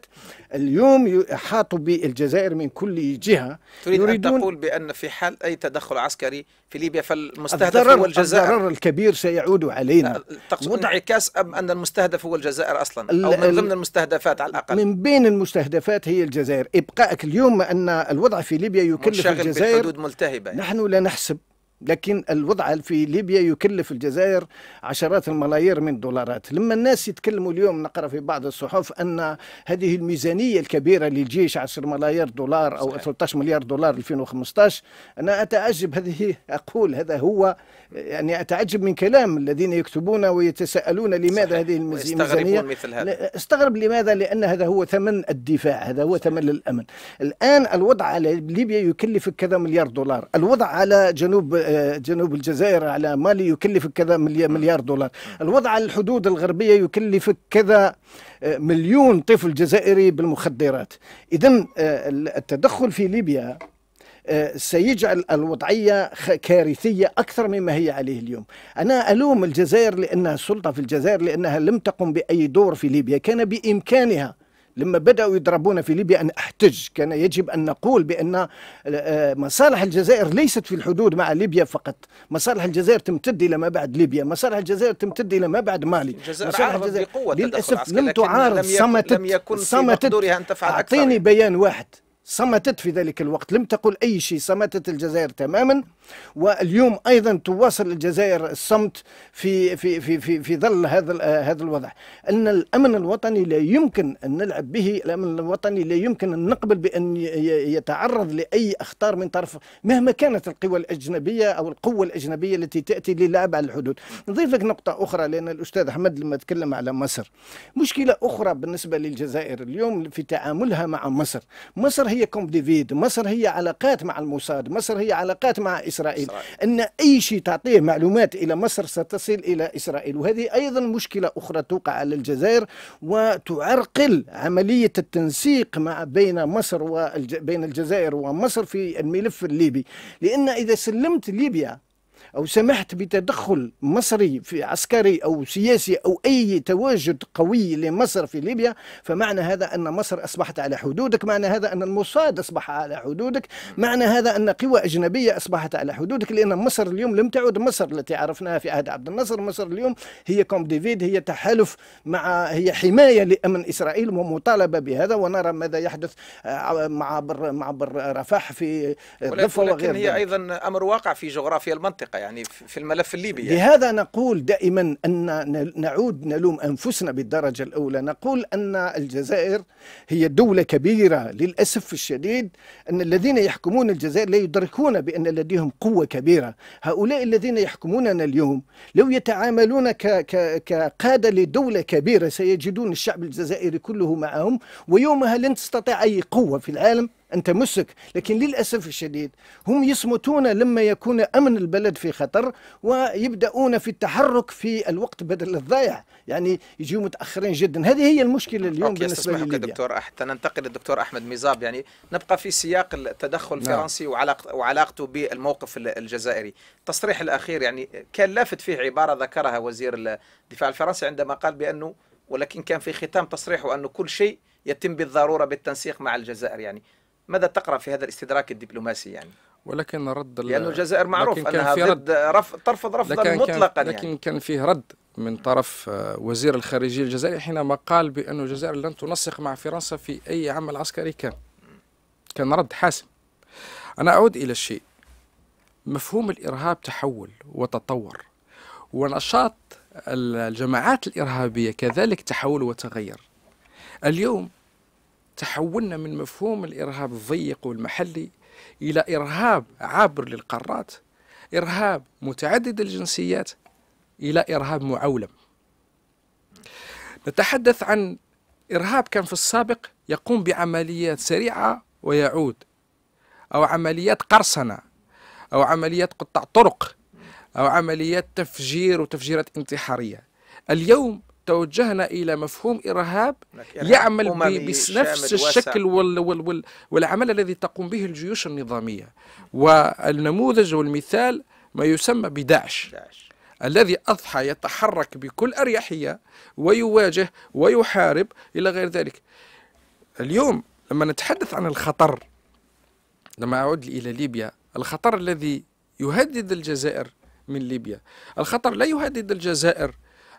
اليوم يحاط بالجزائر من كل جهة تريد يريدون أن تقول بأن في حال أي تدخل عسكري في ليبيا فالمستهدف هو الجزائر الضرر الكبير سيعود علينا تقصد انعكاس أم أن المستهدف هو الجزائر أصلا أو من ضمن المستهدفات على الأقل من بين المستهدفات هي الجزائر إبقاء حقائق اليوم أن الوضع في ليبيا يكلف الجزائر بحدود ملتهبة يعني. نحن لا نحسب لكن الوضع في ليبيا يكلف الجزائر عشرات الملايير من الدولارات لما الناس يتكلموا اليوم نقرأ في بعض الصحف أن هذه الميزانية الكبيرة للجيش 10 ملايير دولار أو 13 مليار دولار 2015 أنا أتعجب هذه أقول هذا هو يعني أتعجب من كلام الذين يكتبون ويتساءلون لماذا صحيح. هذه الميزانية مثل هذا. استغرب لماذا لأن هذا هو ثمن الدفاع هذا هو ثمن الأمن الآن الوضع على ليبيا يكلف كذا مليار دولار الوضع على جنوب جنوب الجزائر على مالي يكلفك كذا مليار دولار الوضع على الحدود الغربية يكلفك كذا آه، مليون طفل جزائري بالمخدرات إذا آه، التدخل في ليبيا آه، سيجعل الوضعية كارثية أكثر مما هي عليه اليوم أنا ألوم الجزائر لأنها السلطة في الجزائر لأنها لم تقم بأي دور في ليبيا كان بإمكانها لما بدأوا يضربون في ليبيا أن أحتج كان يجب أن نقول بأن آه، مصالح الجزائر ليست في الحدود مع ليبيا فقط مصالح الجزائر تمتد إلى ما بعد ليبيا مصالح الجزائر تمتد إلى ما بعد مالي الجزائر الجزائر بقوة للأسف لم تعارض صمتت لم يكن صمتت أعطيني بيان واحد صمتت في ذلك الوقت لم تقل أي شيء صمتت الجزائر تماما واليوم أيضا تواصل الجزائر الصمت في في في في, في ظل هذا هذا الوضع أن الأمن الوطني لا يمكن أن نلعب به الأمن الوطني لا يمكن أن نقبل بأن يتعرض لأي أخطار من طرف مهما كانت القوى الأجنبية أو القوة الأجنبية التي تأتي للعب على الحدود نضيف لك نقطة أخرى لأن الأستاذ أحمد لما تكلم على مصر مشكلة أخرى بالنسبة للجزائر اليوم في تعاملها مع مصر مصر هي كومب ديفيد مصر هي علاقات مع الموساد مصر هي علاقات مع إسرائيل, إسرائيل. أن أي شيء تعطيه معلومات إلى مصر ستصل إلى إسرائيل وهذه أيضا مشكلة أخرى توقع على الجزائر وتعرقل عملية التنسيق مع بين مصر وبين الجزائر ومصر في الملف الليبي لأن إذا سلمت ليبيا أو سمحت بتدخل مصري في عسكري أو سياسي أو أي تواجد قوي لمصر في ليبيا فمعنى هذا أن مصر أصبحت على حدودك معنى هذا أن الموساد أصبح على حدودك معنى هذا أن قوى أجنبية أصبحت على حدودك لأن مصر اليوم لم تعد مصر التي عرفناها في عهد عبد الناصر مصر اليوم هي كوم ديفيد هي تحالف مع هي حماية لأمن إسرائيل ومطالبة بهذا ونرى ماذا يحدث آه، مع بر مع بر رفح في الضفة وغير هي أيضا أمر واقع في جغرافيا المنطقة يعني في الملف الليبي يعني. لهذا نقول دائما أن نعود نلوم أنفسنا بالدرجة الأولى نقول أن الجزائر هي دولة كبيرة للأسف الشديد أن الذين يحكمون الجزائر لا يدركون بأن لديهم قوة كبيرة هؤلاء الذين يحكموننا اليوم لو يتعاملون كقادة لدولة كبيرة سيجدون الشعب الجزائري كله معهم ويومها لن تستطيع أي قوة في العالم أن تمسك لكن للأسف الشديد هم يصمتون لما يكون أمن البلد في خطر ويبدأون في التحرك في الوقت بدل الضايع يعني يجيو متأخرين جدا هذه هي المشكلة اليوم أوكي بالنسبة لي دكتور حتى ننتقل للدكتور أحمد ميزاب يعني نبقى في سياق التدخل نعم. الفرنسي وعلاقة وعلاقته بالموقف الجزائري التصريح الأخير يعني كان لافت فيه عبارة ذكرها وزير الدفاع الفرنسي عندما قال بأنه ولكن كان في ختام تصريحه أنه كل شيء يتم بالضرورة بالتنسيق مع الجزائر يعني ماذا تقرأ في هذا الاستدراك الدبلوماسي يعني؟ ولكن رد لانه الجزائر معروف أنها في رد رفض ترفض رفضا لكن مطلقا يعني. لكن يعني. كان فيه رد من طرف آه، وزير الخارجية الجزائري حينما قال بأن الجزائر لن تنسق مع فرنسا في أي عمل عسكري كان كان رد حاسم أنا أعود إلى الشيء مفهوم الإرهاب تحول وتطور ونشاط الجماعات الإرهابية كذلك تحول وتغير اليوم تحولنا من مفهوم الإرهاب الضيق والمحلي إلى إرهاب عابر للقارات إرهاب متعدد الجنسيات إلى إرهاب معولم نتحدث عن إرهاب كان في السابق يقوم بعمليات سريعة ويعود أو عمليات قرصنة أو عمليات قطع طرق أو عمليات تفجير وتفجيرات انتحارية اليوم توجهنا الى مفهوم ارهاب يعمل بنفس الشكل وال وال وال والعمل الذي تقوم به الجيوش النظاميه والنموذج والمثال ما يسمى بداعش داعش. الذي اضحى يتحرك بكل اريحيه ويواجه ويحارب الى غير ذلك اليوم لما نتحدث عن الخطر لما اعود الى ليبيا الخطر الذي يهدد الجزائر من ليبيا الخطر لا يهدد الجزائر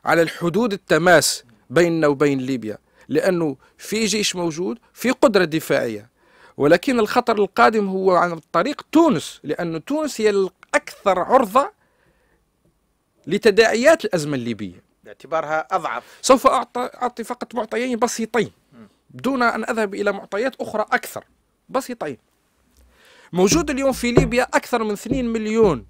على الحدود التماس بيننا وبين ليبيا لأنه في جيش موجود في قدرة دفاعية ولكن الخطر القادم هو عن طريق تونس لأن تونس هي الأكثر عرضة لتداعيات الأزمة الليبية باعتبارها أضعف سوف أعطي فقط معطيين بسيطين دون أن أذهب إلى معطيات أخرى أكثر بسيطين موجود اليوم في ليبيا أكثر من 2 مليون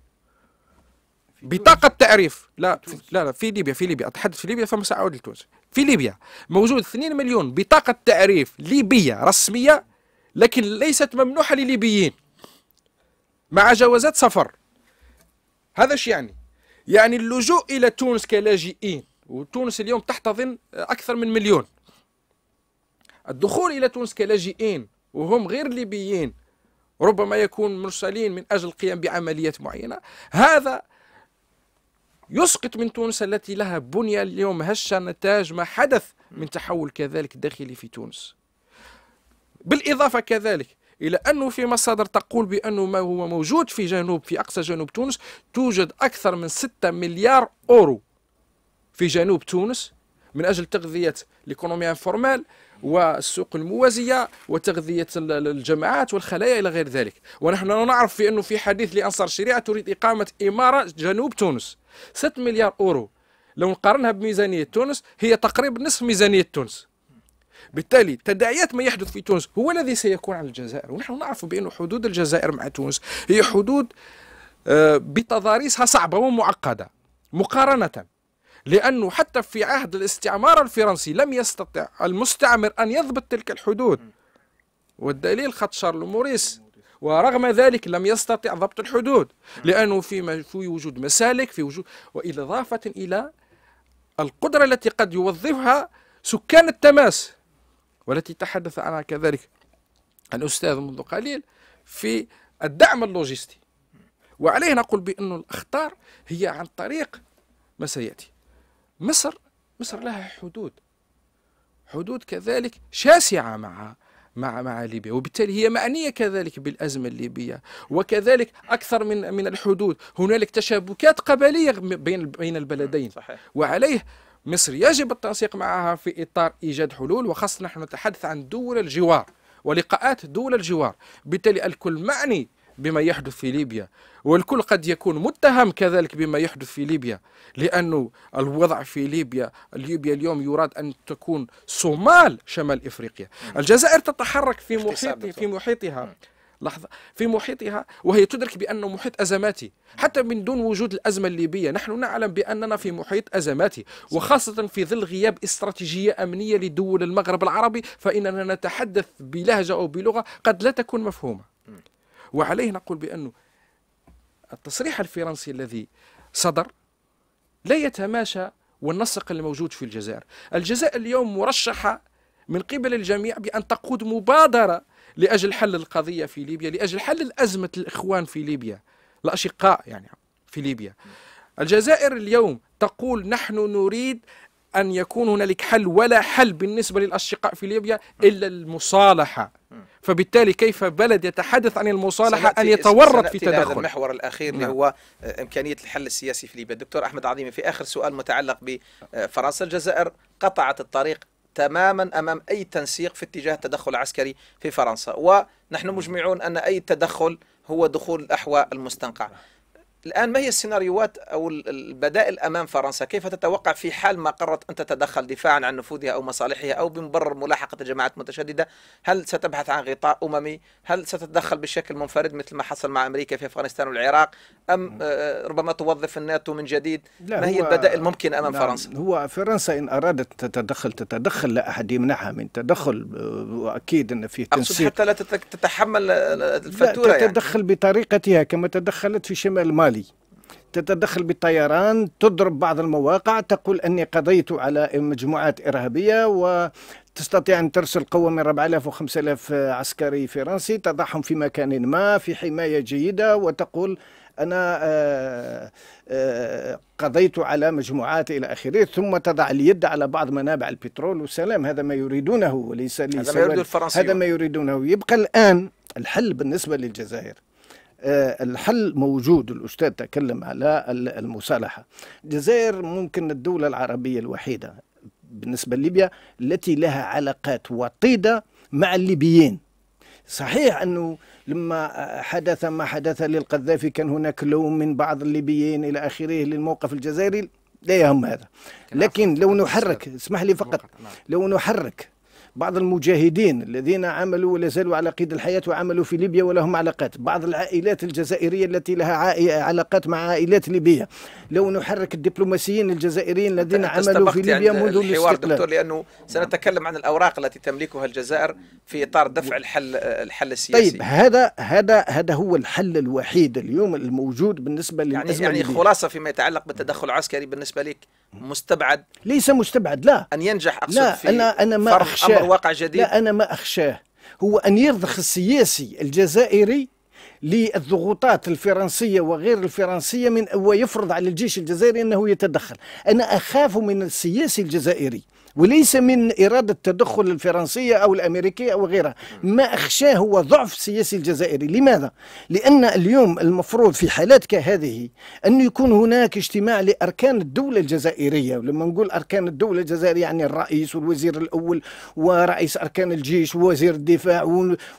بطاقة تعريف لا لا لا في ليبيا في ليبيا أتحدث في ليبيا ثم سأعود لتونس في ليبيا موجود 2 مليون بطاقة تعريف ليبية رسمية لكن ليست ممنوحة لليبيين مع جوازات سفر هذا شو يعني؟ يعني اللجوء إلى تونس كلاجئين وتونس اليوم تحتضن أكثر من مليون الدخول إلى تونس كلاجئين وهم غير ليبيين ربما يكون مرسلين من أجل القيام بعمليات معينة هذا يسقط من تونس التي لها بنية اليوم هشة نتاج ما حدث من تحول كذلك داخلي في تونس بالإضافة كذلك إلى أنه في مصادر تقول بأنه ما هو موجود في جنوب في أقصى جنوب تونس توجد أكثر من 6 مليار أورو في جنوب تونس من أجل تغذية الإيكونومية فورمال والسوق الموازية وتغذية الجماعات والخلايا إلى غير ذلك ونحن نعرف في أنه في حديث لأنصار الشريعة تريد إقامة إمارة جنوب تونس 6 مليار أورو لو نقارنها بميزانية تونس هي تقريبا نصف ميزانية تونس بالتالي تداعيات ما يحدث في تونس هو الذي سيكون على الجزائر ونحن نعرف بأن حدود الجزائر مع تونس هي حدود آه، بتضاريسها صعبة ومعقدة مقارنة لأنه حتى في عهد الاستعمار الفرنسي لم يستطع المستعمر أن يضبط تلك الحدود والدليل خط شارل موريس ورغم ذلك لم يستطع ضبط الحدود لأنه في, في وجود مسالك في وجود وإضافة إلى القدرة التي قد يوظفها سكان التماس والتي تحدث عنها كذلك الأستاذ منذ قليل في الدعم اللوجستي وعليه نقول بأن الأخطار هي عن طريق ما سيأتي مصر مصر لها حدود حدود كذلك شاسعة مع مع مع ليبيا وبالتالي هي معنيه كذلك بالازمه الليبيه وكذلك اكثر من من الحدود هنالك تشابكات قبليه بين بين البلدين صحيح. وعليه مصر يجب التنسيق معها في اطار ايجاد حلول وخاصه نحن نتحدث عن دول الجوار ولقاءات دول الجوار بالتالي الكل معني بما يحدث في ليبيا والكل قد يكون متهم كذلك بما يحدث في ليبيا لأن الوضع في ليبيا ليبيا اليوم يراد أن تكون صومال شمال إفريقيا الجزائر تتحرك في محيط في محيطها لحظة في محيطها وهي تدرك بأنه محيط أزماتي حتى من دون وجود الأزمة الليبية نحن نعلم بأننا في محيط أزماتي وخاصة في ظل غياب استراتيجية أمنية لدول المغرب العربي فإننا نتحدث بلهجة أو بلغة قد لا تكون مفهومة وعليه نقول بأنه التصريح الفرنسي الذي صدر لا يتماشى والنسق الموجود في الجزائر الجزائر اليوم مرشحة من قبل الجميع بأن تقود مبادرة لأجل حل القضية في ليبيا لأجل حل أزمة الإخوان في ليبيا الأشقاء يعني في ليبيا الجزائر اليوم تقول نحن نريد أن يكون هنالك حل ولا حل بالنسبة للأشقاء في ليبيا إلا المصالحة فبالتالي كيف بلد يتحدث عن المصالحة أن يتورط في تدخل هذا المحور الأخير نعم. اللي هو آه، إمكانية الحل السياسي في ليبيا دكتور أحمد عظيمي في آخر سؤال متعلق بفرنسا آه، الجزائر قطعت الطريق تماما امام اي تنسيق في اتجاه التدخل العسكري في فرنسا ونحن مجمعون ان اي تدخل هو دخول الاحواء المستنقع الآن ما هي السيناريوهات أو البدائل أمام فرنسا كيف تتوقع في حال ما قررت أن تتدخل دفاعا عن نفوذها أو مصالحها أو بمبرر ملاحقة الجماعات المتشددة هل ستبحث عن غطاء أممي هل ستتدخل بشكل منفرد مثل ما حصل مع أمريكا في أفغانستان والعراق أم آه، ربما توظف الناتو من جديد ما هي البدائل الممكنة أمام نعم، فرنسا هو فرنسا إن أرادت تتدخل تتدخل لا أحد يمنعها من تدخل آه، وأكيد أن في تنسيق حتى لا تتحمل الفاتورة لا يعني. تتدخل يعني. بطريقتها كما تدخلت في شمال مالي العملي تتدخل بالطيران تضرب بعض المواقع تقول أني قضيت على مجموعات إرهابية وتستطيع أن ترسل قوة من 4000 و 5000 عسكري فرنسي تضعهم في مكان ما في حماية جيدة وتقول أنا آه، آه، قضيت على مجموعات إلى آخره ثم تضع اليد على بعض منابع البترول والسلام هذا ما يريدونه وليس هذا ما يريدونه هذا ما يريدونه يبقى الآن الحل بالنسبة للجزائر آه، الحل موجود الأستاذ تكلم على المصالحة الجزائر ممكن الدولة العربية الوحيدة بالنسبة لليبيا التي لها علاقات وطيدة مع الليبيين صحيح أنه لما حدث ما حدث للقذافي كان هناك لوم من بعض الليبيين إلى آخره للموقف الجزائري لا يهم هذا لكن لو نحرك اسمح لي فقط نعم. لو نحرك بعض المجاهدين الذين عملوا ولا زالوا على قيد الحياة وعملوا في ليبيا ولهم علاقات بعض العائلات الجزائرية التي لها علاقات مع عائلات ليبية لو نحرك الدبلوماسيين الجزائريين الذين عملوا في ليبيا يعني منذ الاستقلال دكتور لأنه سنتكلم عن الأوراق التي تملكها الجزائر في إطار دفع الحل الحل السياسي طيب هذا هذا هذا هو الحل الوحيد اليوم الموجود بالنسبة يعني يعني خلاصة فيما يتعلق بالتدخل العسكري بالنسبة لك مستبعد ليس مستبعد لا أن ينجح أقصد لا في أنا أنا ما أخشى واقع جديد لا أنا ما أخشاه هو أن يرضخ السياسي الجزائري للضغوطات الفرنسيه وغير الفرنسيه من ويفرض على الجيش الجزائري انه يتدخل، انا اخاف من السياسي الجزائري وليس من إرادة التدخل الفرنسية أو الأمريكية أو غيرها ما أخشاه هو ضعف السياسي الجزائري لماذا؟ لأن اليوم المفروض في حالات كهذه أن يكون هناك اجتماع لأركان الدولة الجزائرية ولما نقول أركان الدولة الجزائرية يعني الرئيس والوزير الأول ورئيس أركان الجيش ووزير الدفاع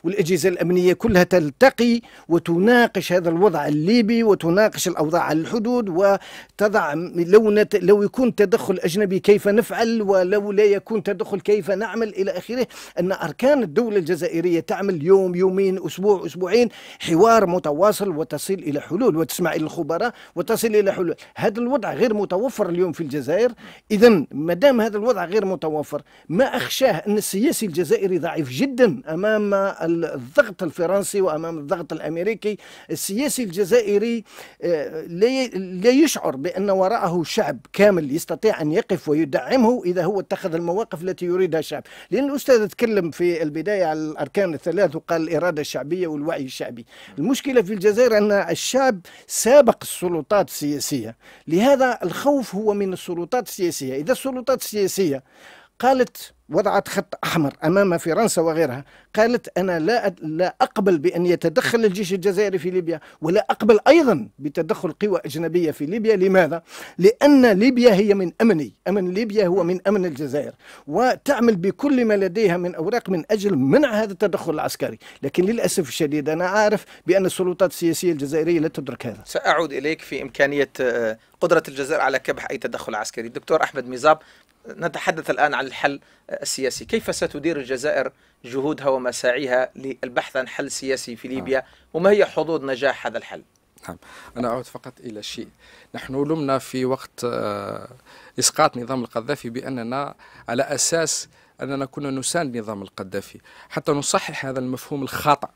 والأجهزة الأمنية كلها تلتقي وتناقش هذا الوضع الليبي وتناقش الأوضاع على الحدود وتضع لو, لو يكون تدخل أجنبي كيف نفعل ولو لا يكون تدخل كيف نعمل إلى آخره أن أركان الدولة الجزائرية تعمل يوم يومين أسبوع أسبوعين حوار متواصل وتصل إلى حلول وتسمع إلى الخبراء وتصل إلى حلول هذا الوضع غير متوفر اليوم في الجزائر إذا ما دام هذا الوضع غير متوفر ما أخشاه أن السياسي الجزائري ضعيف جدا أمام الضغط الفرنسي وأمام الضغط الأمريكي السياسي الجزائري آه، لا يشعر بأن وراءه شعب كامل يستطيع أن يقف ويدعمه إذا هو يتخذ المواقف التي يريدها الشعب لأن الأستاذ تكلم في البداية على الأركان الثلاث وقال الإرادة الشعبية والوعي الشعبي المشكلة في الجزائر أن الشعب سابق السلطات السياسية لهذا الخوف هو من السلطات السياسية إذا السلطات السياسية قالت وضعت خط احمر امام فرنسا وغيرها قالت انا لا لا اقبل بان يتدخل الجيش الجزائري في ليبيا ولا اقبل ايضا بتدخل قوى اجنبيه في ليبيا لماذا لان ليبيا هي من امني امن ليبيا هو من امن الجزائر وتعمل بكل ما لديها من اوراق من اجل منع هذا التدخل العسكري لكن للاسف الشديد انا عارف بان السلطات السياسيه الجزائريه لا تدرك هذا ساعود اليك في امكانيه آه، قدره الجزائر على كبح اي تدخل عسكري دكتور احمد ميزاب نتحدث الآن عن الحل السياسي كيف ستدير الجزائر جهودها ومساعيها للبحث عن حل سياسي في نعم. ليبيا وما هي حظوظ نجاح هذا الحل نعم أنا أعود فقط إلى شيء نحن لمنا في وقت آه، إسقاط نظام القذافي بأننا على أساس أننا كنا نساند نظام القذافي حتى نصحح هذا المفهوم الخاطئ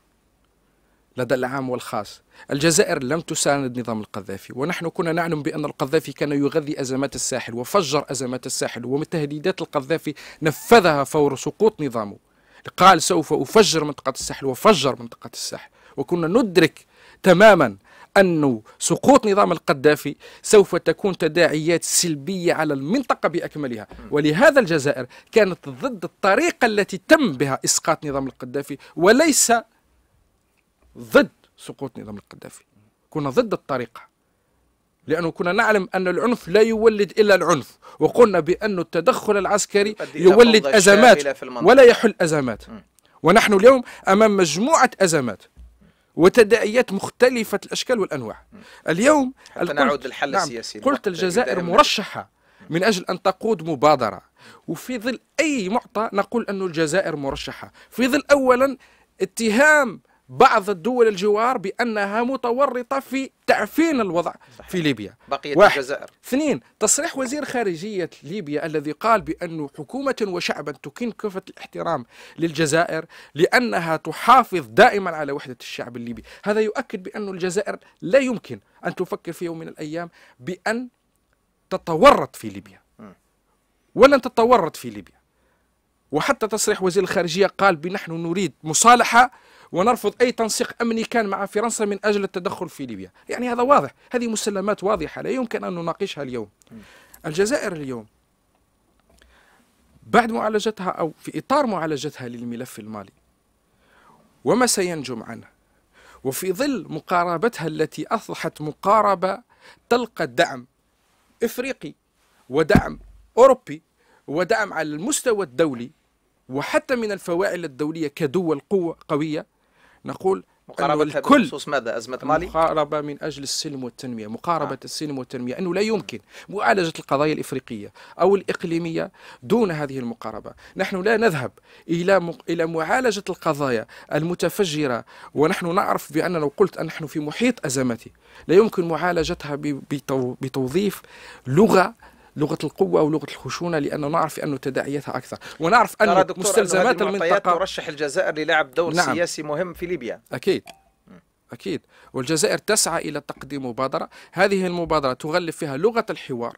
لدى العام والخاص الجزائر لم تساند نظام القذافي ونحن كنا نعلم بأن القذافي كان يغذي أزمات الساحل وفجر أزمات الساحل ومن القذافي نفذها فور سقوط نظامه قال سوف أفجر منطقة الساحل وفجر منطقة الساحل وكنا ندرك تماما أن سقوط نظام القذافي سوف تكون تداعيات سلبية على المنطقة بأكملها ولهذا الجزائر كانت ضد الطريقة التي تم بها إسقاط نظام القذافي وليس ضد سقوط نظام القذافي كنا ضد الطريقة لأنه كنا نعلم أن العنف لا يولد إلا العنف وقلنا بأن التدخل العسكري يولد أزمات ولا يحل أزمات ونحن اليوم أمام مجموعة أزمات وتداعيات مختلفة الأشكال والأنواع اليوم نعود للحل نعم السياسي قلت الجزائر مرشحة من أجل أن تقود مبادرة وفي ظل أي معطى نقول أن الجزائر مرشحة في ظل أولا اتهام بعض الدول الجوار بانها متورطه في تعفين الوضع صحيح. في ليبيا بقيه واحد. الجزائر اثنين تصريح وزير خارجيه ليبيا الذي قال بان حكومه وشعبا تكن كافه الاحترام للجزائر لانها تحافظ دائما على وحده الشعب الليبي هذا يؤكد بان الجزائر لا يمكن ان تفكر في يوم من الايام بان تتورط في ليبيا ولن تتورط في ليبيا وحتى تصريح وزير الخارجيه قال بنحن نريد مصالحه ونرفض أي تنسيق أمني كان مع فرنسا من أجل التدخل في ليبيا يعني هذا واضح هذه مسلمات واضحة لا يمكن أن نناقشها اليوم الجزائر اليوم بعد معالجتها أو في إطار معالجتها للملف المالي وما سينجم عنه وفي ظل مقاربتها التي أصبحت مقاربة تلقى دعم إفريقي ودعم أوروبي ودعم على المستوى الدولي وحتى من الفوائل الدولية كدول قوة قوية نقول مقاربة الكل بخصوص ماذا أزمة مالي؟ مقاربة من أجل السلم والتنمية مقاربة آه. السلم والتنمية أنه لا يمكن معالجة القضايا الإفريقية أو الإقليمية دون هذه المقاربة نحن لا نذهب إلى مق... إلى معالجة القضايا المتفجرة ونحن نعرف بأننا لو قلت أن نحن في محيط أزمتي، لا يمكن معالجتها ب... بتو... بتوظيف لغة لغه القوه ولغه الخشونه لانه نعرف انه تداعياتها اكثر ونعرف ان مستلزمات المنطقه ترشح الجزائر للعب دور نعم. سياسي مهم في ليبيا اكيد اكيد والجزائر تسعى الى تقديم مبادره هذه المبادره تغلف فيها لغه الحوار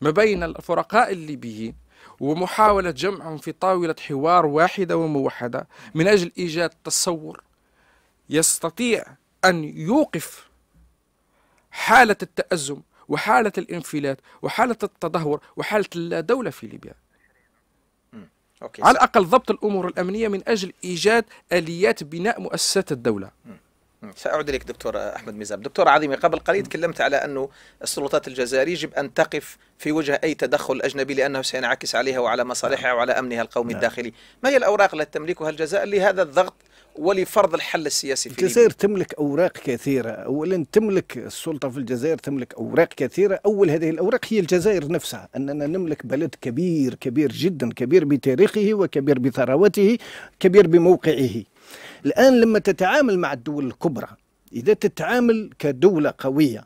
ما بين الفرقاء الليبيين ومحاوله جمعهم في طاوله حوار واحده وموحده من اجل ايجاد تصور يستطيع ان يوقف حاله التازم وحالة الانفلات وحالة التدهور وحالة الدولة في ليبيا أوكي. على الأقل ضبط الأمور الأمنية من أجل إيجاد آليات بناء مؤسسات الدولة سأعود إليك دكتور أحمد ميزاب دكتور عظيمي قبل قليل تكلمت على أنه السلطات الجزائرية يجب أن تقف في وجه أي تدخل أجنبي لأنه سينعكس عليها وعلى مصالحها نعم. وعلى أمنها القومي نعم. الداخلي ما هي الأوراق التي تملكها الجزائر لهذا الضغط ولفرض الحل السياسي في الجزائر ليبيا. تملك اوراق كثيره، اولا تملك السلطه في الجزائر تملك اوراق كثيره، اول هذه الاوراق هي الجزائر نفسها، اننا نملك بلد كبير كبير جدا، كبير بتاريخه وكبير بثروته، كبير بموقعه. الان لما تتعامل مع الدول الكبرى، اذا تتعامل كدوله قويه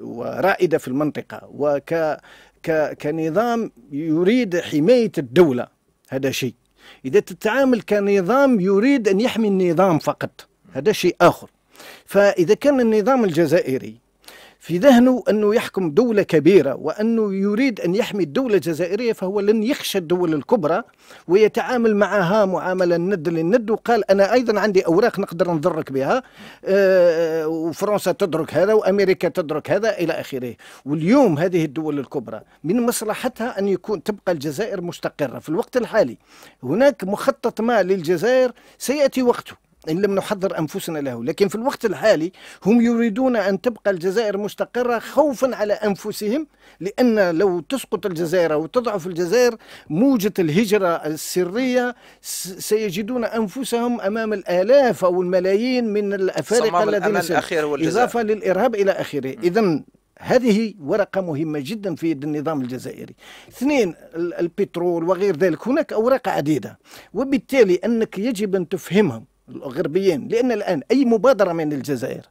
ورائده في المنطقه وك كنظام يريد حمايه الدوله هذا شيء إذا تتعامل كنظام يريد أن يحمي النظام فقط هذا شيء آخر فإذا كان النظام الجزائري في ذهنه أنه يحكم دولة كبيرة وأنه يريد أن يحمي الدولة الجزائرية فهو لن يخشى الدول الكبرى ويتعامل معها معاملة الند للند وقال أنا أيضا عندي أوراق نقدر نضرك بها آه، وفرنسا تدرك هذا وأمريكا تدرك هذا إلى آخره واليوم هذه الدول الكبرى من مصلحتها أن يكون تبقى الجزائر مستقرة في الوقت الحالي هناك مخطط ما للجزائر سيأتي وقته إن لم نحضر أنفسنا له لكن في الوقت الحالي هم يريدون أن تبقى الجزائر مستقرة خوفا على أنفسهم لأن لو تسقط الجزائر أو تضعف الجزائر موجة الهجرة السرية سيجدون أنفسهم أمام الآلاف أو الملايين من الأفارقة الذين إضافة للإرهاب إلى آخره إذا هذه ورقة مهمة جدا في يد النظام الجزائري اثنين البترول وغير ذلك هناك أوراق عديدة وبالتالي أنك يجب أن تفهمهم الغربيين لأن الآن أي مبادرة من الجزائر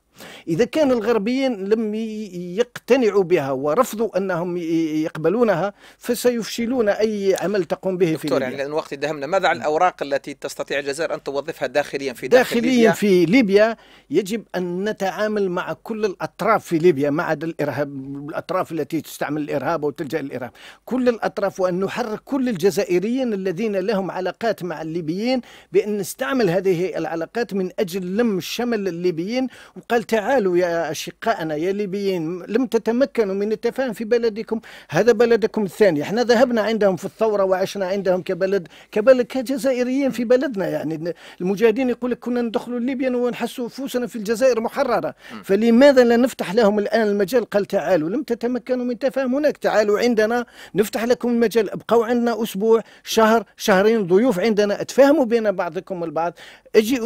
إذا كان الغربيين لم يقتنعوا بها ورفضوا أنهم يقبلونها فسيفشلون أي عمل تقوم به في يعني ليبيا يعني لأن وقت دهمنا ماذا عن الأوراق التي تستطيع الجزائر أن توظفها داخليا في داخل داخليا ليبيا؟ في ليبيا يجب أن نتعامل مع كل الأطراف في ليبيا ما عدا الإرهاب الأطراف التي تستعمل الإرهاب أو تلجأ الإرهاب كل الأطراف وأن نحرك كل الجزائريين الذين لهم علاقات مع الليبيين بأن نستعمل هذه العلاقات من أجل لم شمل الليبيين وقالت تعالوا يا أشقائنا يا ليبيين لم تتمكنوا من التفاهم في بلدكم هذا بلدكم الثاني احنا ذهبنا عندهم في الثورة وعشنا عندهم كبلد كبلد كجزائريين في بلدنا يعني المجاهدين يقول لك كنا ندخلوا ليبيا ونحسوا نفوسنا في الجزائر محررة فلماذا لا نفتح لهم الآن المجال قال تعالوا لم تتمكنوا من التفاهم هناك تعالوا عندنا نفتح لكم المجال ابقوا عندنا أسبوع شهر شهرين ضيوف عندنا اتفاهموا بين بعضكم البعض اجي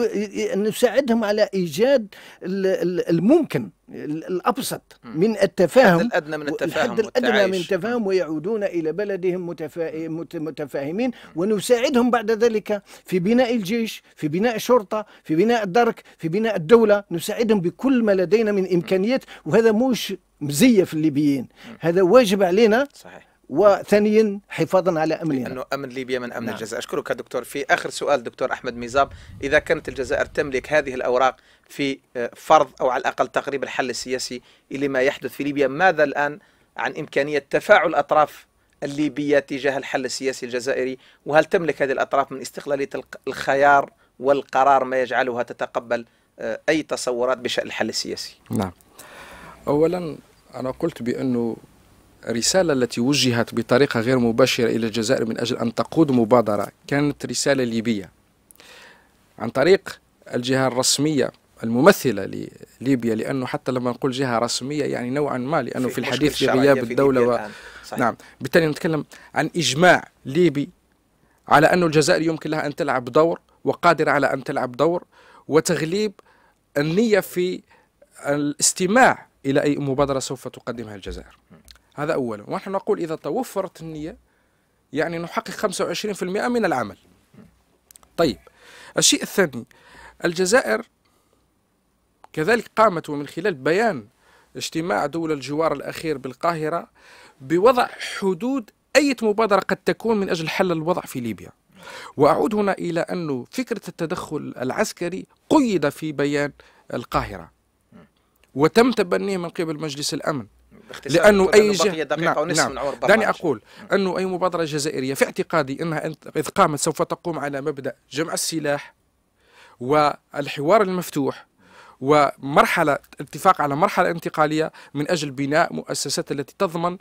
نساعدهم على إيجاد ال الممكن الابسط من التفاهم الحد الادنى من التفاهم الحد الادنى من التفاهم ويعودون الى بلدهم متفاهمين ونساعدهم بعد ذلك في بناء الجيش في بناء الشرطه في بناء الدرك في بناء الدوله نساعدهم بكل ما لدينا من امكانيات وهذا مش مزيه في الليبيين هذا واجب علينا صحيح وثانيا حفاظا على امن لانه امن ليبيا من امن نعم. الجزائر اشكرك دكتور في اخر سؤال دكتور احمد ميزاب اذا كانت الجزائر تملك هذه الاوراق في آه، فرض او على الاقل تقريب الحل السياسي لما يحدث في ليبيا ماذا الان عن امكانيه تفاعل اطراف الليبيه تجاه الحل السياسي الجزائري وهل تملك هذه الاطراف من استقلاليه الخيار والقرار ما يجعلها تتقبل آه، اي تصورات بشان الحل السياسي نعم اولا انا قلت بانه الرسالة التي وجهت بطريقة غير مباشرة إلى الجزائر من أجل أن تقود مبادرة كانت رسالة ليبية عن طريق الجهة الرسمية الممثلة لليبيا لأنه حتى لما نقول جهة رسمية يعني نوعا ما لأنه في الحديث بغياب الدولة و... نعم بالتالي نتكلم عن إجماع ليبي على أن الجزائر يمكن لها أن تلعب دور وقادرة على أن تلعب دور وتغليب النية في الاستماع إلى أي مبادرة سوف تقدمها الجزائر هذا أولا ونحن نقول إذا توفرت النية يعني نحقق 25% من العمل طيب الشيء الثاني الجزائر كذلك قامت ومن خلال بيان اجتماع دول الجوار الأخير بالقاهرة بوضع حدود أي مبادرة قد تكون من أجل حل الوضع في ليبيا وأعود هنا إلى أن فكرة التدخل العسكري قيد في بيان القاهرة وتم تبنيه من قبل مجلس الأمن لانه اي جهه دقيقه نعم، ونصف نعم. من دعني اقول انه اي مبادره جزائريه في اعتقادي انها اذ قامت سوف تقوم على مبدا جمع السلاح والحوار المفتوح ومرحله اتفاق على مرحله انتقاليه من اجل بناء مؤسسات التي تضمن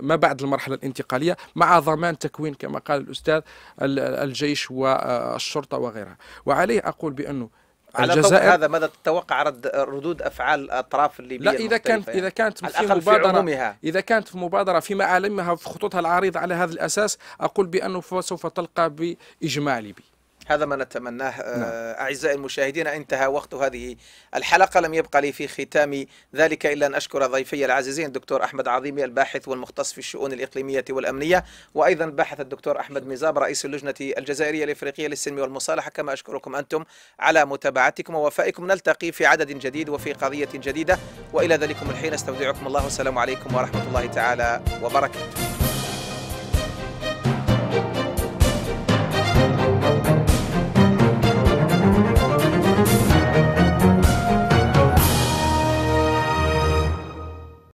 ما بعد المرحلة الانتقالية مع ضمان تكوين كما قال الأستاذ الجيش والشرطة وغيرها وعليه أقول بأنه على الجزائر هذا ماذا تتوقع رد ردود افعال الاطراف الليبيه لا اذا كانت يعني. اذا كانت في مبادره في اذا كانت في مبادره في معالمها في خطوطها العريضه على هذا الاساس اقول بانه سوف تلقى باجماع ليبي هذا ما نتمناه آه، نعم. أعزائي المشاهدين انتهى وقت هذه الحلقة لم يبقى لي في ختام ذلك إلا أن أشكر ضيفي العزيزين الدكتور أحمد عظيمي الباحث والمختص في الشؤون الإقليمية والأمنية وأيضا باحث الدكتور أحمد مزاب رئيس اللجنة الجزائرية الإفريقية للسلم والمصالحة كما أشكركم أنتم على متابعتكم ووفائكم نلتقي في عدد جديد وفي قضية جديدة وإلى ذلكم الحين استودعكم الله والسلام عليكم ورحمة الله تعالى وبركاته